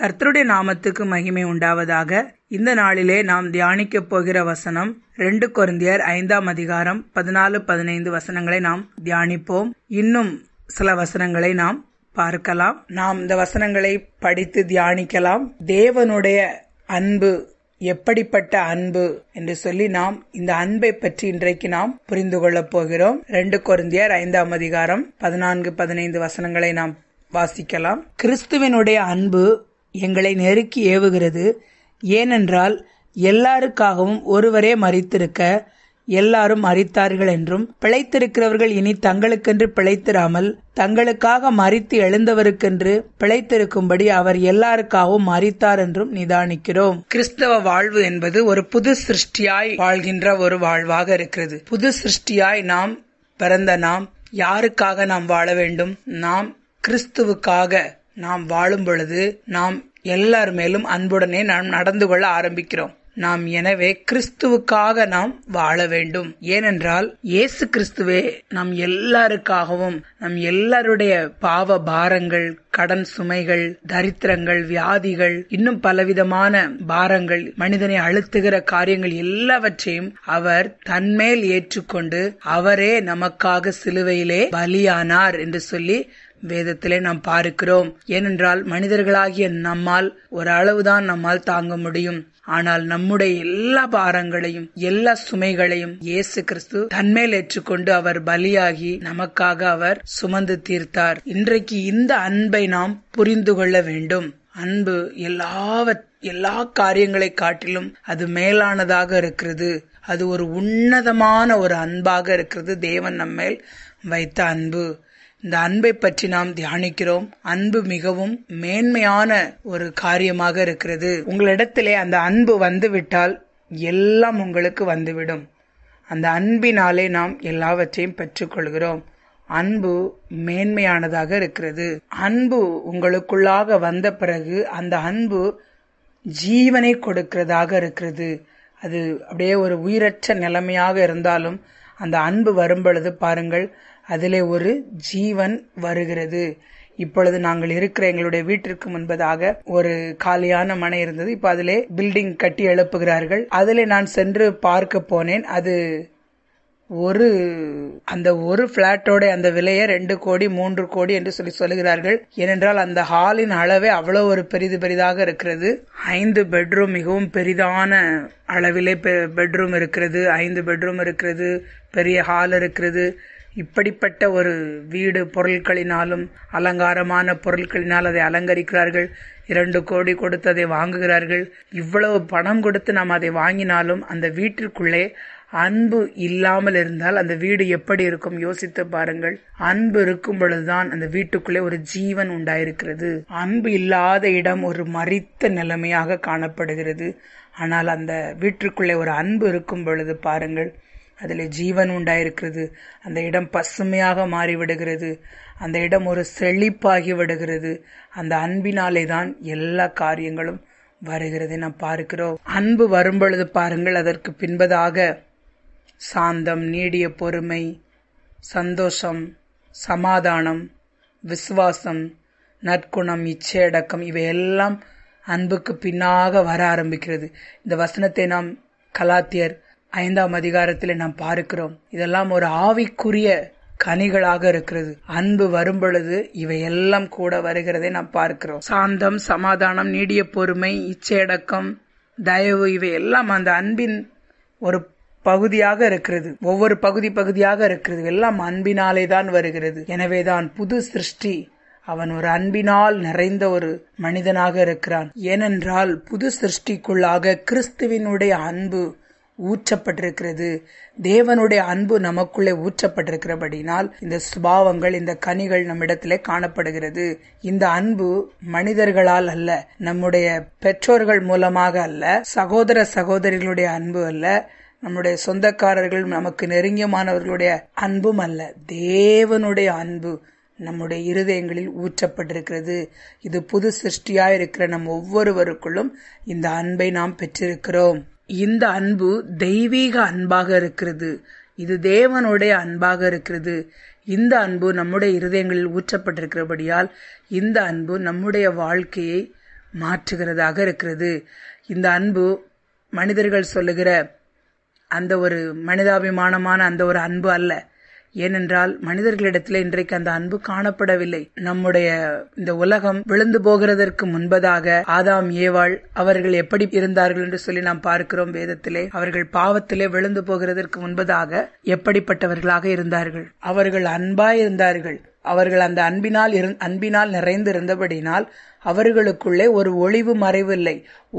கர்த்தருடைய நாமத்துக்கு மகிமை உண்டாவதாக இந்த நாளிலே நாம் தியானிக்க போகிற வசனம் ரெண்டு கொருந்தியர் ஐந்தாம் அதிகாரம் பதினாலு பதினைந்து வசனங்களை நாம் தியானிப்போம் இன்னும் சில வசனங்களை நாம் பார்க்கலாம் நாம் இந்த வசனங்களை படித்து தியானிக்கலாம் தேவனுடைய அன்பு எப்படிப்பட்ட அன்பு என்று சொல்லி நாம் இந்த அன்பை பற்றி இன்றைக்கு நாம் புரிந்து கொள்ளப் போகிறோம் ரெண்டு கொருந்தியர் ஐந்தாம் அதிகாரம் பதினான்கு பதினைந்து வசனங்களை நாம் வாசிக்கலாம் கிறிஸ்துவனுடைய அன்பு எங்களை நெருக்கி ஏவுகிறது ஏனென்றால் எல்லாருக்காகவும் ஒருவரே மறித்திருக்க எல்லாரும் மறித்தார்கள் என்றும் பிழைத்திருக்கிறவர்கள் இனி தங்களுக்கென்று பிழைத்திராமல் தங்களுக்காக மறித்து எழுந்தவருக்கென்று பிழைத்திருக்கும்படி அவர் எல்லாருக்காகவும் மறித்தார் என்றும் நிதானிக்கிறோம் கிறிஸ்தவ வாழ்வு என்பது ஒரு புது சிருஷ்டியாய் வாழ்கின்ற ஒரு வாழ்வாக இருக்கிறது புது சிருஷ்டியாய் நாம் பிறந்த நாம் யாருக்காக நாம் வாழ வேண்டும் நாம் கிறிஸ்துவுக்காக நாம் வாழும் பொழுது நாம் எல்லார் மேலும் அன்புடனே நாம் நடந்து கொள்ள ஆரம்பிக்கிறோம் நாம் எனவே கிறிஸ்துவுக்காக நாம் வாழ வேண்டும் ஏனென்றால் இயேசு கிறிஸ்துவே நம் எல்லாருக்காகவும் நம் எல்லாருடைய பாவ பாரங்கள் கடன் சுமைகள் தரித்திரங்கள் வியாதிகள் இன்னும் பலவிதமான பாரங்கள் மனிதனை அழுத்துகிற காரியங்கள் எல்லாவற்றையும் அவர் தன்மேல் ஏற்றுக்கொண்டு அவரே நமக்காக சிலுவையிலே பலியானார் என்று சொல்லி வேதத்திலே நாம் பார்க்கிறோம் ஏனென்றால் மனிதர்களாகிய நம்மால் ஒரு அளவுதான் நம்மால் தாங்க முடியும் ஆனால் நம்முடைய எல்லா பாரங்களையும் எல்லா சுமைகளையும் இயேசு கிறிஸ்து தன்மேல் ஏற்றுக்கொண்டு அவர் பலியாகி நமக்காக அவர் சுமந்து தீர்த்தார் இன்றைக்கு இந்த அன்பை நாம் புரிந்து கொள்ள வேண்டும் அன்பு எல்லாவ எல்லா காரியங்களை காட்டிலும் அது மேலானதாக இருக்கிறது அது ஒரு உன்னதமான ஒரு அன்பாக இருக்கிறது தேவன் நம்மேல் வைத்த அன்பு இந்த அன்பை பற்றி நாம் தியானிக்கிறோம் அன்பு மிகவும் மேன்மையான ஒரு காரியமாக இருக்கிறது உங்களிடத்திலே அந்த அன்பு வந்துவிட்டால் எல்லாம் உங்களுக்கு வந்துவிடும் அந்த அன்பினாலே நாம் எல்லாவற்றையும் பெற்றுக்கொள்கிறோம் அன்பு மேன்மையானதாக இருக்கிறது அன்பு உங்களுக்குள்ளாக வந்த பிறகு அந்த அன்பு ஜீவனை கொடுக்கிறதாக இருக்கிறது அது அப்படியே ஒரு உயிரற்ற நிலைமையாக இருந்தாலும் அந்த அன்பு வரும் பொழுது பாருங்கள் அதிலே ஒரு ஜீவன் வருகிறது இப்பொழுது நாங்கள் இருக்கிற எங்களுடைய வீட்டிற்கு முன்பதாக ஒரு காலியான மனை இருந்தது இப்ப அதிலே பில்டிங் கட்டி எழுப்புகிறார்கள் அதிலே நான் சென்று பார்க்க போனேன் அது ஒரு அந்த ஒரு பிளாட்டோட அந்த விலையை ரெண்டு கோடி மூன்று கோடி என்று சொல்லி சொல்லுகிறார்கள் ஏனென்றால் அந்த ஹாலின் அளவே அவ்வளவு ஒரு பெரிது பெரிதாக இருக்கிறது ஐந்து பெட்ரூம் மிகவும் பெரிதான அளவிலே பெட்ரூம் இருக்கிறது ஐந்து பெட்ரூம் இருக்கிறது பெரிய ஹால் இருக்கிறது இப்படிப்பட்ட ஒரு வீடு பொருட்களினாலும் அலங்காரமான பொருட்களினால் அதை அலங்கரிக்கிறார்கள் இரண்டு கோடி கொடுத்து அதை வாங்குகிறார்கள் இவ்வளவு பணம் கொடுத்து நாம் அதை வாங்கினாலும் அந்த வீட்டிற்குள்ளே அன்பு இல்லாமல் இருந்தால் அந்த வீடு எப்படி இருக்கும் யோசித்து பாருங்கள் அன்பு இருக்கும் பொழுதுதான் அந்த வீட்டுக்குள்ளே ஒரு ஜீவன் உண்டாயிருக்கிறது அன்பு இல்லாத இடம் ஒரு மறித்த நிலைமையாக காணப்படுகிறது ஆனால் அந்த வீட்டிற்குள்ளே ஒரு அன்பு இருக்கும் பொழுது பாருங்கள் அதில் ஜீவன் உண்டாயிருக்கிறது அந்த இடம் பசுமையாக மாறிவிடுகிறது அந்த இடம் ஒரு செழிப்பாகி விடுகிறது அந்த அன்பினாலே தான் எல்லா காரியங்களும் வருகிறது நாம் பார்க்கிறோம் அன்பு வரும்பொழுது பாருங்கள் அதற்கு பின்பதாக சாந்தம் நீடிய பொறுமை சந்தோஷம் சமாதானம் விசுவாசம் நற்குணம் இச்சையடக்கம் இவையெல்லாம் அன்புக்கு பின்னாக வர ஆரம்பிக்கிறது இந்த வசனத்தை நாம் கலாத்தியர் ஐந்தாம் அதிகாரத்தில் நாம் பார்க்கிறோம் இதெல்லாம் ஒரு ஆவிக்குரிய கனிகளாக இருக்கிறது அன்பு வரும் பொழுது இவையெல்லாம் கூட வருகிறதை நாம் பார்க்கிறோம் சாந்தம் சமாதானம் நீடிய பொறுமை இச்சையடக்கம் தயவு இவை எல்லாம் அந்த அன்பின் ஒரு பகுதியாக இருக்கிறது ஒவ்வொரு பகுதி பகுதியாக இருக்கிறது எல்லாம் அன்பினாலே தான் வருகிறது எனவேதான் புது சிருஷ்டி அவன் ஒரு அன்பினால் நிறைந்த ஒரு மனிதனாக இருக்கிறான் ஏனென்றால் புது சிருஷ்டிக்குள்ளாக கிறிஸ்துவினுடைய அன்பு ஊற்றப்பட்டிருக்கிறது தேவனுடைய அன்பு நமக்குள்ளே ஊற்றப்பட்டிருக்கிறபடினால் இந்த சுபாவங்கள் இந்த கனிகள் நம்மிடத்திலே காணப்படுகிறது இந்த அன்பு மனிதர்களால் அல்ல நம்முடைய பெற்றோர்கள் மூலமாக அல்ல சகோதர சகோதரிகளுடைய அன்பு அல்ல நம்முடைய சொந்தக்காரர்கள் நமக்கு நெருங்கியமானவர்களுடைய அன்பும் அல்ல தேவனுடைய அன்பு நம்முடைய இருதயங்களில் ஊற்றப்பட்டிருக்கிறது இது புது சிருஷ்டியா இருக்கிற நம் ஒவ்வொருவருக்குள்ளும் இந்த அன்பை நாம் பெற்றிருக்கிறோம் இந்த அன்பு தெய்வீக அன்பாக இருக்கிறது இது தேவனுடைய அன்பாக இருக்கிறது இந்த அன்பு நம்முடைய இருதயங்களில் ஊற்றப்பட்டிருக்கிறபடியால் இந்த அன்பு நம்முடைய வாழ்க்கையை மாற்றுகிறதாக இருக்கிறது இந்த அன்பு மனிதர்கள் சொல்லுகிற அந்த ஒரு மனிதாபிமானமான அந்த ஒரு அன்பு அல்ல ஏனென்றால் மனிதர்களிடத்தில் இன்றைக்கு அந்த அன்பு காணப்படவில்லை நம்முடைய இந்த உலகம் விழுந்து போகிறதற்கு முன்பதாக ஆதாம் ஏவாள் அவர்கள் எப்படி இருந்தார்கள் என்று சொல்லி நாம் பார்க்கிறோம் வேதத்திலே அவர்கள் பாவத்திலே விழுந்து போகிறதற்கு முன்பதாக எப்படிப்பட்டவர்களாக இருந்தார்கள் அவர்கள் அன்பாய் இருந்தார்கள் அவர்கள் அந்த அன்பினால் அன்பினால் நிறைந்திருந்தபடினால் அவர்களுக்குள்ளே ஒரு ஒளிவு மறைவில்லை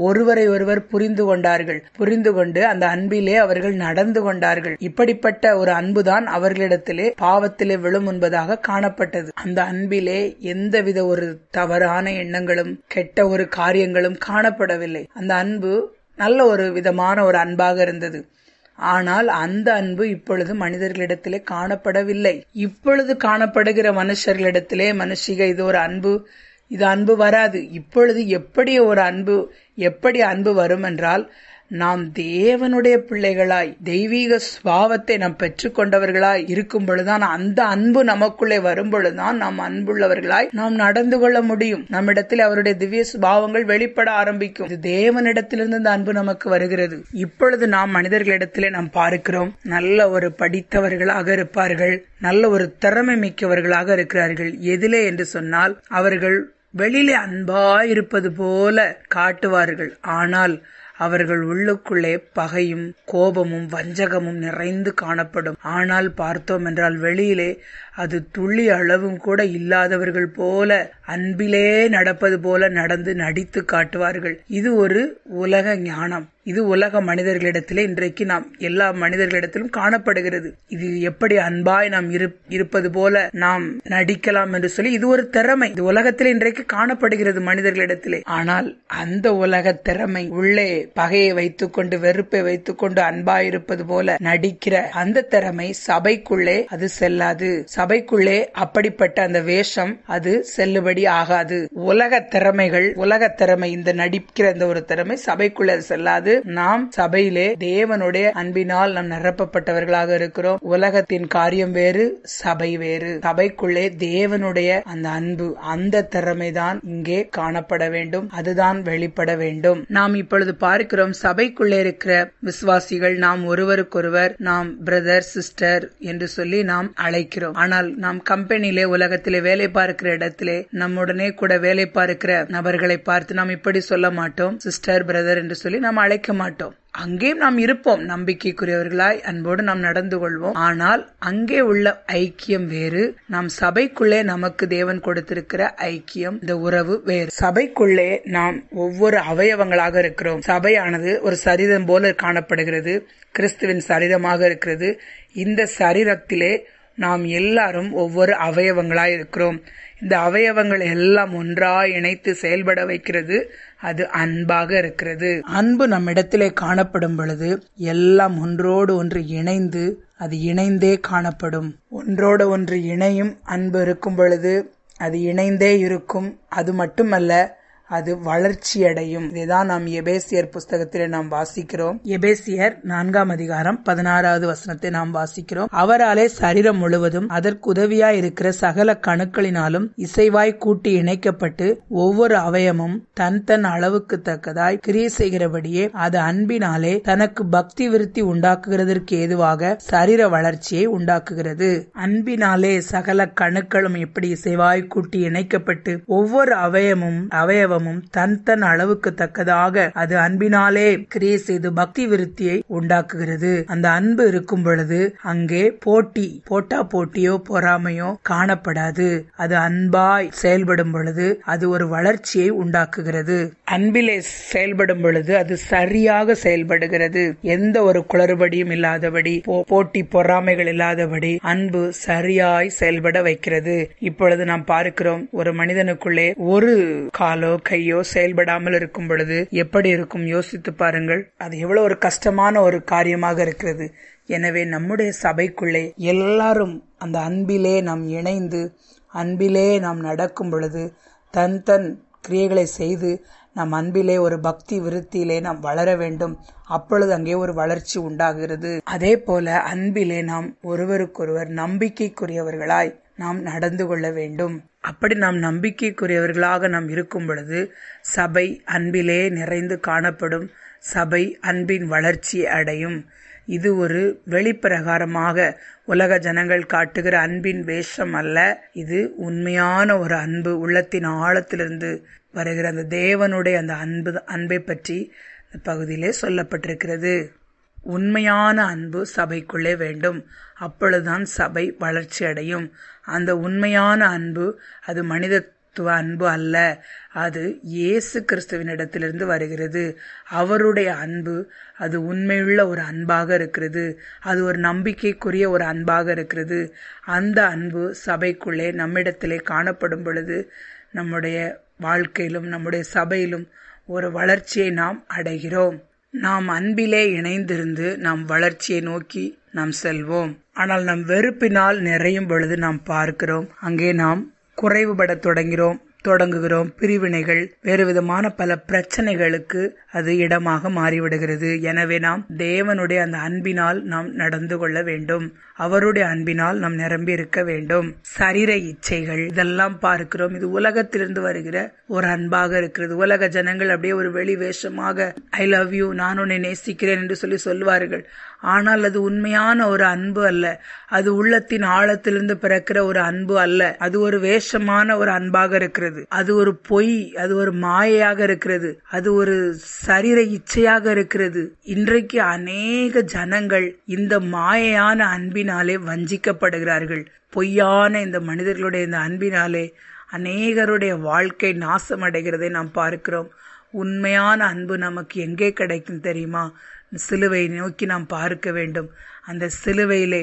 ஒருவரை ஒருவர் புரிந்து கொண்டார்கள் புரிந்து கொண்டு அந்த அன்பிலே அவர்கள் நடந்து கொண்டார்கள் இப்படிப்பட்ட ஒரு அன்புதான் அவர்களிடத்திலே பாவத்திலே விழும் என்பதாக காணப்பட்டது அந்த அன்பிலே எந்தவித ஒரு தவறான எண்ணங்களும் கெட்ட ஒரு காரியங்களும் காணப்படவில்லை அந்த அன்பு நல்ல ஒரு விதமான ஒரு அன்பாக இருந்தது ஆனால் அந்த அன்பு இப்பொழுது மனிதர்களிடத்திலே காணப்படவில்லை இப்பொழுது காணப்படுகிற மனுஷர்களிடத்திலே மனுஷிக இது ஒரு அன்பு இது அன்பு வராது இப்பொழுது எப்படி ஒரு அன்பு எப்படி அன்பு வரும் என்றால் நாம் தேவனுடைய பிள்ளைகளாய் தெய்வீக சுவாவத்தை நாம் பெற்றுக்கொண்டவர்களாய் இருக்கும் பொழுதுதான் அந்த அன்பு நமக்குள்ளே வரும் பொழுதுதான் நாம் அன்புள்ளவர்களாய் நாம் நடந்து கொள்ள முடியும் நம்மிடத்தில் அவருடைய திவ்ய சுபாவங்கள் வெளிப்பட ஆரம்பிக்கும் இது தேவனிடத்திலிருந்து அந்த அன்பு நமக்கு வருகிறது இப்பொழுது நாம் மனிதர்களிடத்திலே நாம் பார்க்கிறோம் நல்ல ஒரு படித்தவர்களாக இருப்பார்கள் நல்ல ஒரு திறமை மிக்கவர்களாக இருக்கிறார்கள் எதிலே என்று சொன்னால் அவர்கள் வெளியிலே அன்பா இருப்பது போல காட்டுவார்கள் ஆனால் அவர்கள் உள்ளுக்குள்ளே பகையும் கோபமும் வஞ்சகமும் நிறைந்து காணப்படும் ஆனால் பார்த்தோம் என்றால் வெளியிலே அது துள்ளி அளவும் கூட இல்லாதவர்கள் போல அன்பிலே நடப்பது போல நடந்து நடித்து காட்டுவார்கள் இது ஒரு உலக ஞானம் இது உலக மனிதர்களிடத்திலே இன்றைக்கு நாம் எல்லா மனிதர்களிடத்திலும் காணப்படுகிறது இது எப்படி அன்பாய் நாம் இருப்பது போல நாம் நடிக்கலாம் என்று சொல்லி இது ஒரு திறமை இது உலகத்திலே இன்றைக்கு காணப்படுகிறது மனிதர்களிடத்திலே ஆனால் அந்த உலக திறமை உள்ளே பகையை வைத்துக்கொண்டு வெறுப்பை வைத்துக்கொண்டு அன்பாய் இருப்பது போல நடிக்கிற அந்த திறமை சபைக்குள்ளே அது செல்லாது சபைக்குள்ளே அப்படிப்பட்ட அந்த வேஷம் அது செல்லுபடி ஆகாது உலக திறமைகள் உலக திறமை இந்த நடிக்கிற இந்த ஒரு திறமை சபைக்குள்ளே செல்லாது நாம் சபையிலே தேவனுடைய அன்பினால் நாம் நிரப்பப்பட்டவர்களாக இருக்கிறோம் உலகத்தின் காரியம் வேறு சபை வேறு சபைக்குள்ளே தேவனுடைய அந்த அன்பு அந்த திறமைதான் இங்கே காணப்பட வேண்டும் அதுதான் வெளிப்பட வேண்டும் நாம் இப்பொழுது பார்க்கிறோம் சபைக்குள்ளே இருக்கிற விசுவாசிகள் நாம் ஒருவருக்கொருவர் நாம் பிரதர் சிஸ்டர் என்று சொல்லி நாம் அழைக்கிறோம் ஆனால் ஆனால் நாம் கம்பெனியிலே உலகத்திலே வேலை பார்க்கிற இடத்திலே நம்முடனே கூட வேலை பார்க்கிற நபர்களை பார்த்து நாம் இப்படி சொல்ல மாட்டோம் சிஸ்டர் பிரதர் என்று சொல்லி நாம் அழைக்க மாட்டோம் அங்கேயும் நாம் இருப்போம் நம்பிக்கைக்குரியவர்களாய் அன்போடு நாம் நடந்து கொள்வோம் ஆனால் அங்கே உள்ள ஐக்கியம் வேறு நாம் சபைக்குள்ளே நமக்கு தேவன் கொடுத்திருக்கிற ஐக்கியம் இந்த உறவு வேறு சபைக்குள்ளே நாம் ஒவ்வொரு அவயவங்களாக இருக்கிறோம் சபையானது ஒரு சரீரம் போல காணப்படுகிறது கிறிஸ்துவின் சரீரமாக இருக்கிறது இந்த சரீரத்திலே நாம் எல்லாரும் ஒவ்வொரு அவயவங்களாக இருக்கிறோம் இந்த அவயவங்கள் எல்லாம் ஒன்றா இணைத்து செயல்பட வைக்கிறது அது அன்பாக இருக்கிறது அன்பு நம்மிடத்திலே காணப்படும் பொழுது எல்லாம் ஒன்றோடு ஒன்று இணைந்து அது இணைந்தே காணப்படும் ஒன்றோடு ஒன்று இணையும் அன்பு இருக்கும் பொழுது அது இணைந்தே இருக்கும் அது மட்டுமல்ல அது வளர்ச்சி அடையும் இதுதான் நாம் எபேசியர் புஸ்தகத்தில் நாம் வாசிக்கிறோம் எபேசியர் நான்காம் அதிகாரம் பதினாறாவது வசனத்தை நாம் வாசிக்கிறோம் அவராலே சரீரம் முழுவதும் அதற்கு உதவியா இருக்கிற சகல கணுக்களினாலும் இசைவாய் கூட்டி இணைக்கப்பட்டு ஒவ்வொரு அவயமும் தன் தன் அளவுக்கு தக்கதாய் கிரிய செய்கிறபடியே அது அன்பினாலே தனக்கு பக்தி விருத்தி உண்டாக்குகிறதற்கு ஏதுவாக சரீர வளர்ச்சியை உண்டாக்குகிறது அன்பினாலே சகல கணுக்களும் எப்படி இசைவாய் கூட்டி இணைக்கப்பட்டு ஒவ்வொரு அவயமும் அவயவம் செல்வமும் தன் தன் அளவுக்கு தக்கதாக அது அன்பினாலே கிரியை செய்து பக்தி விருத்தியை உண்டாக்குகிறது அந்த அன்பு இருக்கும் பொழுது அங்கே போட்டி போட்டா போட்டியோ பொறாமையோ காணப்படாது அது அன்பாய் செயல்படும் பொழுது அது ஒரு வளர்ச்சியை உண்டாக்குகிறது அன்பிலே செயல்படும் பொழுது அது சரியாக செயல்படுகிறது எந்த ஒரு குளறுபடியும் இல்லாதபடி போட்டி பொறாமைகள் இல்லாதபடி அன்பு சரியாய் செயல்பட வைக்கிறது இப்பொழுது நாம் பார்க்கிறோம் ஒரு மனிதனுக்குள்ளே ஒரு காலோ கையோ செயல்படாமல் இருக்கும் பொழுது எப்படி இருக்கும் யோசித்து பாருங்கள் அது எவ்வளவு ஒரு கஷ்டமான ஒரு காரியமாக இருக்கிறது எனவே நம்முடைய சபைக்குள்ளே எல்லாரும் அந்த அன்பிலே நாம் இணைந்து அன்பிலே நாம் நடக்கும் பொழுது தன் தன் கிரியைகளை செய்து நம் அன்பிலே ஒரு பக்தி விருத்தியிலே நாம் வளர வேண்டும் அப்பொழுது அங்கே ஒரு வளர்ச்சி உண்டாகிறது அதே போல அன்பிலே நாம் ஒருவருக்கொருவர் நம்பிக்கைக்குரியவர்களாய் நாம் நடந்து கொள்ள வேண்டும் அப்படி நாம் நம்பிக்கைக்குரியவர்களாக நாம் இருக்கும் பொழுது சபை அன்பிலே நிறைந்து காணப்படும் சபை அன்பின் வளர்ச்சி அடையும் இது ஒரு வெளிப்பிரகாரமாக உலக ஜனங்கள் காட்டுகிற அன்பின் வேஷம் அல்ல இது உண்மையான ஒரு அன்பு உள்ளத்தின் ஆழத்திலிருந்து வருகிற அந்த தேவனுடைய அந்த அன்பு அன்பை பற்றி பகுதியிலே சொல்லப்பட்டிருக்கிறது உண்மையான அன்பு சபைக்குள்ளே வேண்டும் அப்பொழுதுதான் சபை வளர்ச்சி அடையும் அந்த உண்மையான அன்பு அது மனிதத்துவ அன்பு அல்ல அது இயேசு கிறிஸ்துவின் இடத்திலிருந்து வருகிறது அவருடைய அன்பு அது உண்மையுள்ள ஒரு அன்பாக இருக்கிறது அது ஒரு நம்பிக்கைக்குரிய ஒரு அன்பாக இருக்கிறது அந்த அன்பு சபைக்குள்ளே நம்மிடத்திலே காணப்படும் பொழுது நம்முடைய வாழ்க்கையிலும் நம்முடைய சபையிலும் ஒரு வளர்ச்சியை நாம் அடைகிறோம் நாம் அன்பிலே இணைந்திருந்து நம் வளர்ச்சியை நோக்கி நாம் செல்வோம் ஆனால் நம் வெறுப்பினால் நிறையும் பொழுது நாம் பார்க்கிறோம் அங்கே நாம் குறைவுபட தொடங்கிறோம் தொடங்குகிறோம் பிரிவினைகள் வேறுவிதமான பல பிரச்சனைகளுக்கு அது இடமாக மாறிவிடுகிறது எனவே நாம் தேவனுடைய அந்த அன்பினால் நாம் நடந்து கொள்ள வேண்டும் அவருடைய அன்பினால் நாம் நிரம்பி இருக்க வேண்டும் சரீர இச்சைகள் இதெல்லாம் பார்க்கிறோம் இது உலகத்திலிருந்து வருகிற ஒரு அன்பாக இருக்கிறது உலக ஜனங்கள் அப்படியே ஒரு வெளி வேஷமாக ஐ லவ் யூ நான் உன்னை நேசிக்கிறேன் என்று சொல்லி சொல்வார்கள் ஆனால் அது உண்மையான ஒரு அன்பு அல்ல அது உள்ளத்தின் ஆழத்திலிருந்து பிறக்கிற ஒரு அன்பு அல்ல அது ஒரு வேஷமான ஒரு அன்பாக இருக்கிறது இருக்கிறது அது ஒரு பொய் அது ஒரு மாயையாக இருக்கிறது அது ஒரு சரீர இச்சையாக இருக்கிறது இன்றைக்கு அநேக ஜனங்கள் இந்த மாயையான அன்பினாலே வஞ்சிக்கப்படுகிறார்கள் பொய்யான இந்த மனிதர்களுடைய இந்த அன்பினாலே அநேகருடைய வாழ்க்கை நாசம் அடைகிறதை நாம் பார்க்கிறோம் உண்மையான அன்பு நமக்கு எங்கே கிடைக்கும் தெரியுமா சிலுவை நோக்கி நாம் பார்க்க வேண்டும் அந்த சிலுவையிலே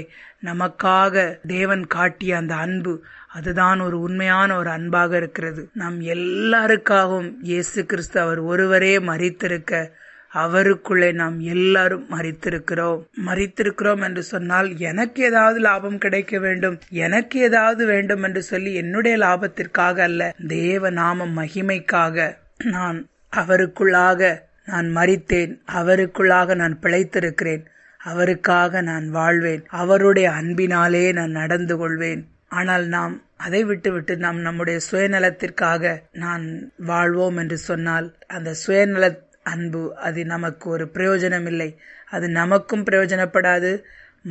நமக்காக தேவன் காட்டிய அந்த அன்பு அதுதான் ஒரு உண்மையான ஒரு அன்பாக இருக்கிறது நாம் எல்லாருக்காகவும் இயேசு கிறிஸ்து அவர் ஒருவரே மறித்திருக்க அவருக்குள்ளே நாம் எல்லாரும் மறித்திருக்கிறோம் மறித்திருக்கிறோம் என்று சொன்னால் எனக்கு ஏதாவது லாபம் கிடைக்க வேண்டும் எனக்கு ஏதாவது வேண்டும் என்று சொல்லி என்னுடைய லாபத்திற்காக அல்ல தேவ நாம மகிமைக்காக நான் அவருக்குள்ளாக நான் மறித்தேன் அவருக்குள்ளாக நான் பிழைத்திருக்கிறேன் அவருக்காக நான் வாழ்வேன் அவருடைய அன்பினாலே நான் நடந்து கொள்வேன் ஆனால் நாம் அதை விட்டுவிட்டு நாம் நம்முடைய சுயநலத்திற்காக நான் வாழ்வோம் என்று சொன்னால் அந்த சுயநல அன்பு அது நமக்கு ஒரு பிரயோஜனம் இல்லை அது நமக்கும் பிரயோஜனப்படாது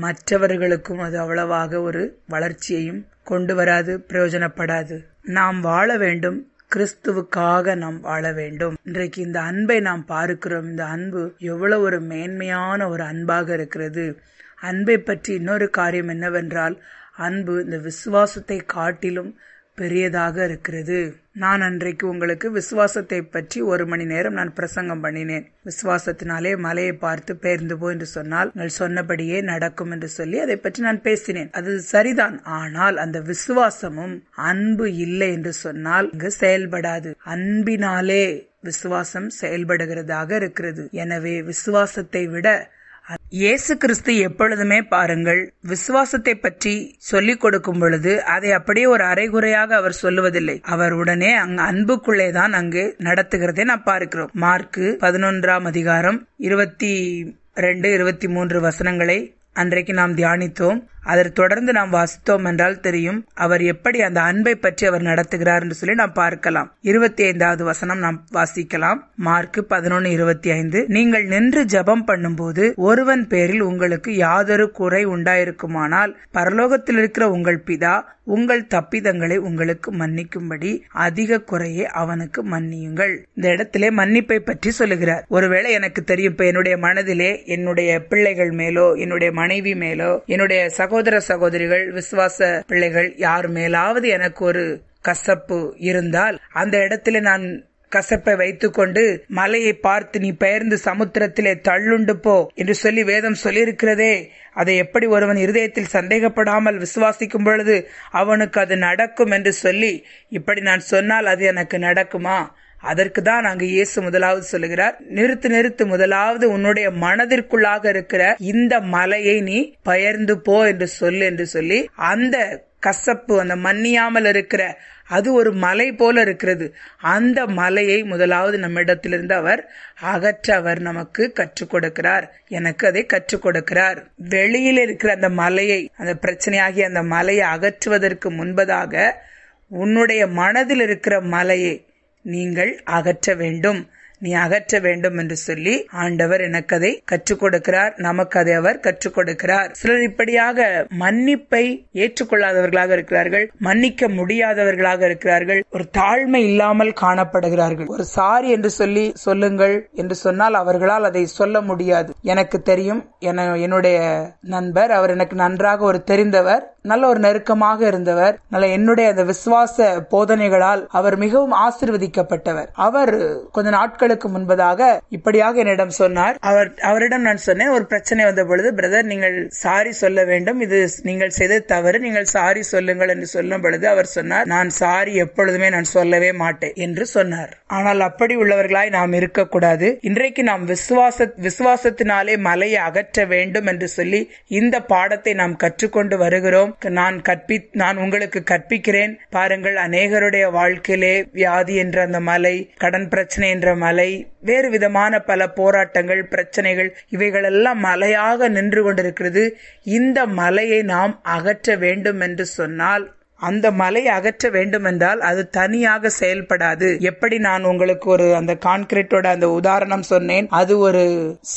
மற்றவர்களுக்கும் அது அவ்வளவாக ஒரு வளர்ச்சியையும் கொண்டு வராது பிரயோஜனப்படாது நாம் வாழ வேண்டும் கிறிஸ்துவுக்காக நாம் வாழ வேண்டும் இன்றைக்கு இந்த அன்பை நாம் பார்க்கிறோம் இந்த அன்பு எவ்வளவு ஒரு மேன்மையான ஒரு அன்பாக இருக்கிறது அன்பை பற்றி இன்னொரு காரியம் என்னவென்றால் அன்பு இந்த விசுவாசத்தை காட்டிலும் பெரியதாக இருக்கிறது. நான் அன்றைக்கு உங்களுக்கு விசுவாசத்தை பற்றி ஒரு மணி நேரம் நான் பிரசங்கம் பண்ணினேன். விசுவாசத்தினாலே மலையை பார்த்து பெயர்ந்து போ என்று சொன்னால் நீங்கள் சொன்னபடியே நடக்கும் என்று சொல்லி அதை பற்றி நான் பேசினேன். அது சரிதான். ஆனால் அந்த விசுவாசமும் அன்பு இல்லை என்று சொன்னால் இங்கு செயல்படாது. அன்பினாலே விசுவாசம் செயல்படுகிறதாக இருக்கிறது. எனவே விசுவாசத்தை விட இயேசு கிறிஸ்து எப்பொழுதுமே பாருங்கள் விசுவாசத்தை பற்றி சொல்லிக் கொடுக்கும் பொழுது அதை அப்படியே ஒரு அரைகுறையாக அவர் சொல்லுவதில்லை அவர் உடனே அங்கு அன்புக்குள்ளே தான் அங்கு நடத்துகிறதை நாம் பார்க்கிறோம் மார்க்கு பதினொன்றாம் அதிகாரம் இருபத்தி ரெண்டு இருபத்தி மூன்று வசனங்களை அன்றைக்கு நாம் தியானித்தோம் அதை தொடர்ந்து நாம் வாசித்தோம் என்றால் தெரியும் அவர் எப்படி அந்த அன்பை பற்றி அவர் நடத்துகிறார் என்று சொல்லி நாம் பார்க்கலாம் இருபத்தி ஐந்தாவது வசனம் நாம் வாசிக்கலாம் மார்க் பதினொன்னு இருபத்தி ஐந்து நீங்கள் நின்று ஜபம் பண்ணும்போது ஒருவன் பேரில் உங்களுக்கு யாதொரு குறை உண்டாயிருக்குமானால் பரலோகத்தில் இருக்கிற உங்கள் பிதா உங்கள் தப்பிதங்களை உங்களுக்கு மன்னிக்கும்படி அதிக குறையை அவனுக்கு மன்னியுங்கள் இந்த இடத்திலே மன்னிப்பை பற்றி சொல்லுகிறார் ஒருவேளை எனக்கு தெரியும் இப்ப என்னுடைய மனதிலே என்னுடைய பிள்ளைகள் மேலோ என்னுடைய மனைவி மேலோ என்னுடைய சக சகோதர சகோதரிகள் விசுவாச பிள்ளைகள் யார் மேலாவது எனக்கு ஒரு கசப்பு இருந்தால் அந்த இடத்துல நான் கசப்பை வைத்துக்கொண்டு மலையை பார்த்து நீ பெயர்ந்து சமுத்திரத்திலே தள்ளுண்டு போ என்று சொல்லி வேதம் சொல்லியிருக்கிறதே அதை எப்படி ஒருவன் இருதயத்தில் சந்தேகப்படாமல் விசுவாசிக்கும் பொழுது அவனுக்கு அது நடக்கும் என்று சொல்லி இப்படி நான் சொன்னால் அது எனக்கு நடக்குமா அதற்கு தான் அங்கு இயேசு முதலாவது சொல்லுகிறார் நிறுத்து நிறுத்து முதலாவது உன்னுடைய மனதிற்குள்ளாக இருக்கிற இந்த மலையை நீ பயர்ந்து போ என்று சொல்லு என்று சொல்லி அந்த கசப்பு அந்த மன்னியாமல் இருக்கிற அது ஒரு மலை போல இருக்கிறது அந்த மலையை முதலாவது நம்மிடத்திலிருந்து அவர் அகற்ற அவர் நமக்கு கற்றுக் கொடுக்கிறார் எனக்கு அதை கற்றுக் கொடுக்கிறார் வெளியில் இருக்கிற அந்த மலையை அந்த பிரச்சனையாகி அந்த மலையை அகற்றுவதற்கு முன்பதாக உன்னுடைய மனதில் இருக்கிற மலையை நீங்கள் அகற்ற வேண்டும் நீ அகற்ற வேண்டும் என்று சொல்லி ஆண்டவர் எனக்கு அதை கற்றுக் கொடுக்கிறார் நமக்கு அதை அவர் கற்றுக் கொடுக்கிறார் சிலர் இப்படியாக மன்னிப்பை ஏற்றுக்கொள்ளாதவர்களாக இருக்கிறார்கள் மன்னிக்க முடியாதவர்களாக இருக்கிறார்கள் ஒரு தாழ்மை இல்லாமல் காணப்படுகிறார்கள் ஒரு சாரி என்று சொல்லி சொல்லுங்கள் என்று சொன்னால் அவர்களால் அதை சொல்ல முடியாது எனக்கு தெரியும் என்னுடைய நண்பர் அவர் எனக்கு நன்றாக ஒரு தெரிந்தவர் நல்ல ஒரு நெருக்கமாக இருந்தவர் நல்ல என்னுடைய அந்த விசுவாச போதனைகளால் அவர் மிகவும் ஆசிர்வதிக்கப்பட்டவர் அவர் கொஞ்ச நாட்களுக்கு முன்பதாக இப்படியாக என்னிடம் சொன்னார் அவர் அவரிடம் நான் சொன்னேன் ஒரு பிரச்சனை வந்த பொழுது பிரதர் நீங்கள் சாரி சொல்ல வேண்டும் இது நீங்கள் செய்த தவறு நீங்கள் சாரி சொல்லுங்கள் என்று சொல்லும் பொழுது அவர் சொன்னார் நான் சாரி எப்பொழுதுமே நான் சொல்லவே மாட்டேன் என்று சொன்னார் ஆனால் அப்படி உள்ளவர்களாய் நாம் இருக்கக்கூடாது இன்றைக்கு நாம் விசுவாச விசுவாசத்தினாலே மலையை அகற்ற வேண்டும் என்று சொல்லி இந்த பாடத்தை நாம் கற்றுக்கொண்டு வருகிறோம் நான் கற்பி நான் உங்களுக்கு கற்பிக்கிறேன் பாருங்கள் அநேகருடைய வாழ்க்கையிலே வியாதி என்ற அந்த மலை கடன் பிரச்சனை என்ற மலை வேறு விதமான பல போராட்டங்கள் பிரச்சனைகள் இவைகளெல்லாம் மலையாக நின்று கொண்டிருக்கிறது இந்த மலையை நாம் அகற்ற வேண்டும் என்று சொன்னால் அந்த மலை அகற்ற வேண்டுமென்றால் அது தனியாக செயல்படாது எப்படி நான் உங்களுக்கு ஒரு அந்த கான்கிரீட்டோட அந்த உதாரணம் சொன்னேன் அது ஒரு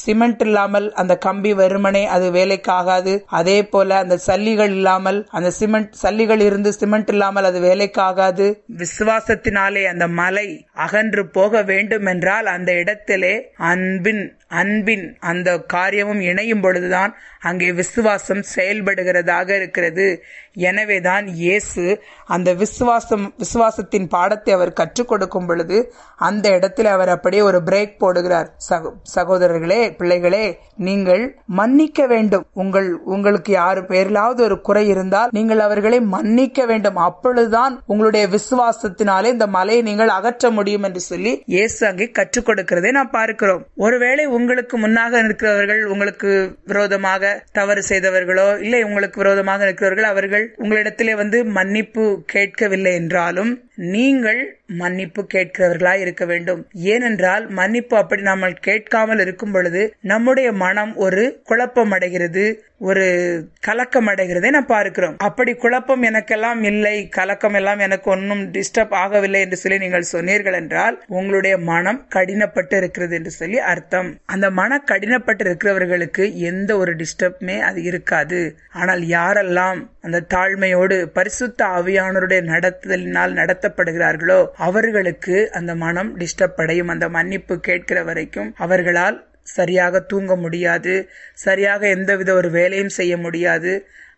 சிமெண்ட் இல்லாமல் அந்த கம்பி வெறுமனே அது வேலைக்காகாது அதே போல அந்த சல்லிகள் இல்லாமல் அந்த சிமெண்ட் சல்லிகள் இருந்து சிமெண்ட் இல்லாமல் அது வேலைக்கு ஆகாது விசுவாசத்தினாலே அந்த மலை அகன்று போக வேண்டும் என்றால் அந்த இடத்திலே அன்பின் அன்பின் அந்த காரியமும் இணையும் பொழுதுதான் அங்கே விசுவாசம் செயல்படுகிறதாக இருக்கிறது எனவேதான் இயேசு அந்த விசுவாசம் விசுவாசத்தின் பாடத்தை அவர் கற்றுக் கொடுக்கும் பொழுது அந்த இடத்துல அவர் அப்படியே ஒரு பிரேக் போடுகிறார் சகோதரர்களே பிள்ளைகளே நீங்கள் மன்னிக்க வேண்டும் உங்கள் உங்களுக்கு யாரு பேரிலாவது ஒரு குறை இருந்தால் நீங்கள் அவர்களை மன்னிக்க வேண்டும் அப்பொழுதுதான் உங்களுடைய விசுவாசத்தினாலே இந்த மலையை நீங்கள் அகற்ற முடியும் என்று சொல்லி இயேசு அங்கே கற்றுக் கொடுக்கிறதை நாம் பார்க்கிறோம் ஒருவேளை உங்களுக்கு முன்னாக நிற்கிறவர்கள் உங்களுக்கு விரோதமாக தவறு செய்தவர்களோ இல்லை உங்களுக்கு விரோதமாக நிற்கிறவர்கள் அவர்கள் உங்களிடத்திலே வந்து மன்னிப்பு கேட்கவில்லை என்றாலும் நீங்கள் மன்னிப்பு கேட்கிறவர்களாய் இருக்க வேண்டும் ஏனென்றால் மன்னிப்பு அப்படி நாம கேட்காமல் இருக்கும் பொழுது நம்முடைய மனம் ஒரு குழப்பம் அடைகிறது ஒரு கலக்கம் அடைகிறதை நான் பார்க்கிறோம் அப்படி குழப்பம் எனக்கெல்லாம் இல்லை கலக்கம் எல்லாம் எனக்கு ஒன்றும் டிஸ்டர்ப் ஆகவில்லை என்று சொல்லி நீங்கள் சொன்னீர்கள் என்றால் உங்களுடைய மனம் கடினப்பட்டு இருக்கிறது என்று சொல்லி அர்த்தம் அந்த மன கடினப்பட்டு இருக்கிறவர்களுக்கு எந்த ஒரு டிஸ்டர்ப்மே அது இருக்காது ஆனால் யாரெல்லாம் அந்த தாழ்மையோடு பரிசுத்த ஆவியானோருடைய நடத்துதலினால் நடத்தப்படுகிறார்களோ அவர்களுக்கு அந்த மனம் டிஸ்டர்ப் அடையும் அந்த மன்னிப்பு கேட்கிற வரைக்கும் அவர்களால் சரியாக தூங்க முடியாது சரியாக எந்தவித ஒரு வேலையும் செய்ய முடியாது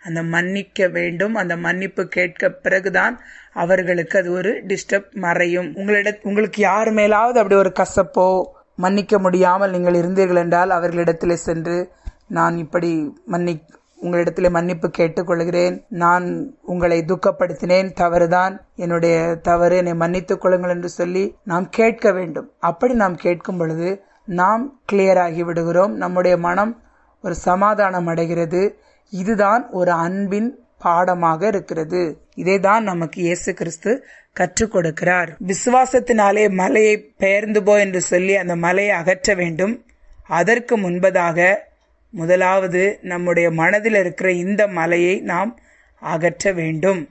அந்த மன்னிக்க வேண்டும் அந்த மன்னிப்பு கேட்க பிறகுதான் அவர்களுக்கு அது ஒரு டிஸ்டர்ப் மறையும் உங்களிட உங்களுக்கு யார் மேலாவது அப்படி ஒரு கசப்போ மன்னிக்க முடியாமல் நீங்கள் இருந்தீர்கள் என்றால் அவர்களிடத்தில் சென்று நான் இப்படி மன்னி உங்களிடத்தில் மன்னிப்பு கேட்டுக்கொள்கிறேன் நான் உங்களை துக்கப்படுத்தினேன் தவறுதான் என்னுடைய தவறு என்னை மன்னித்துக் கொள்ளுங்கள் என்று சொல்லி நாம் கேட்க வேண்டும் அப்படி நாம் கேட்கும் பொழுது நாம் கிளியர் ஆகி விடுகிறோம் நம்முடைய மனம் ஒரு சமாதானம் அடைகிறது இதுதான் ஒரு அன்பின் பாடமாக இருக்கிறது இதே தான் நமக்கு இயேசு கிறிஸ்து கற்றுக் கொடுக்கிறார் விசுவாசத்தினாலே மலையை பெயர்ந்து போ என்று சொல்லி அந்த மலையை அகற்ற வேண்டும் அதற்கு முன்பதாக முதலாவது நம்முடைய மனதில் இருக்கிற இந்த மலையை நாம் அகற்ற வேண்டும்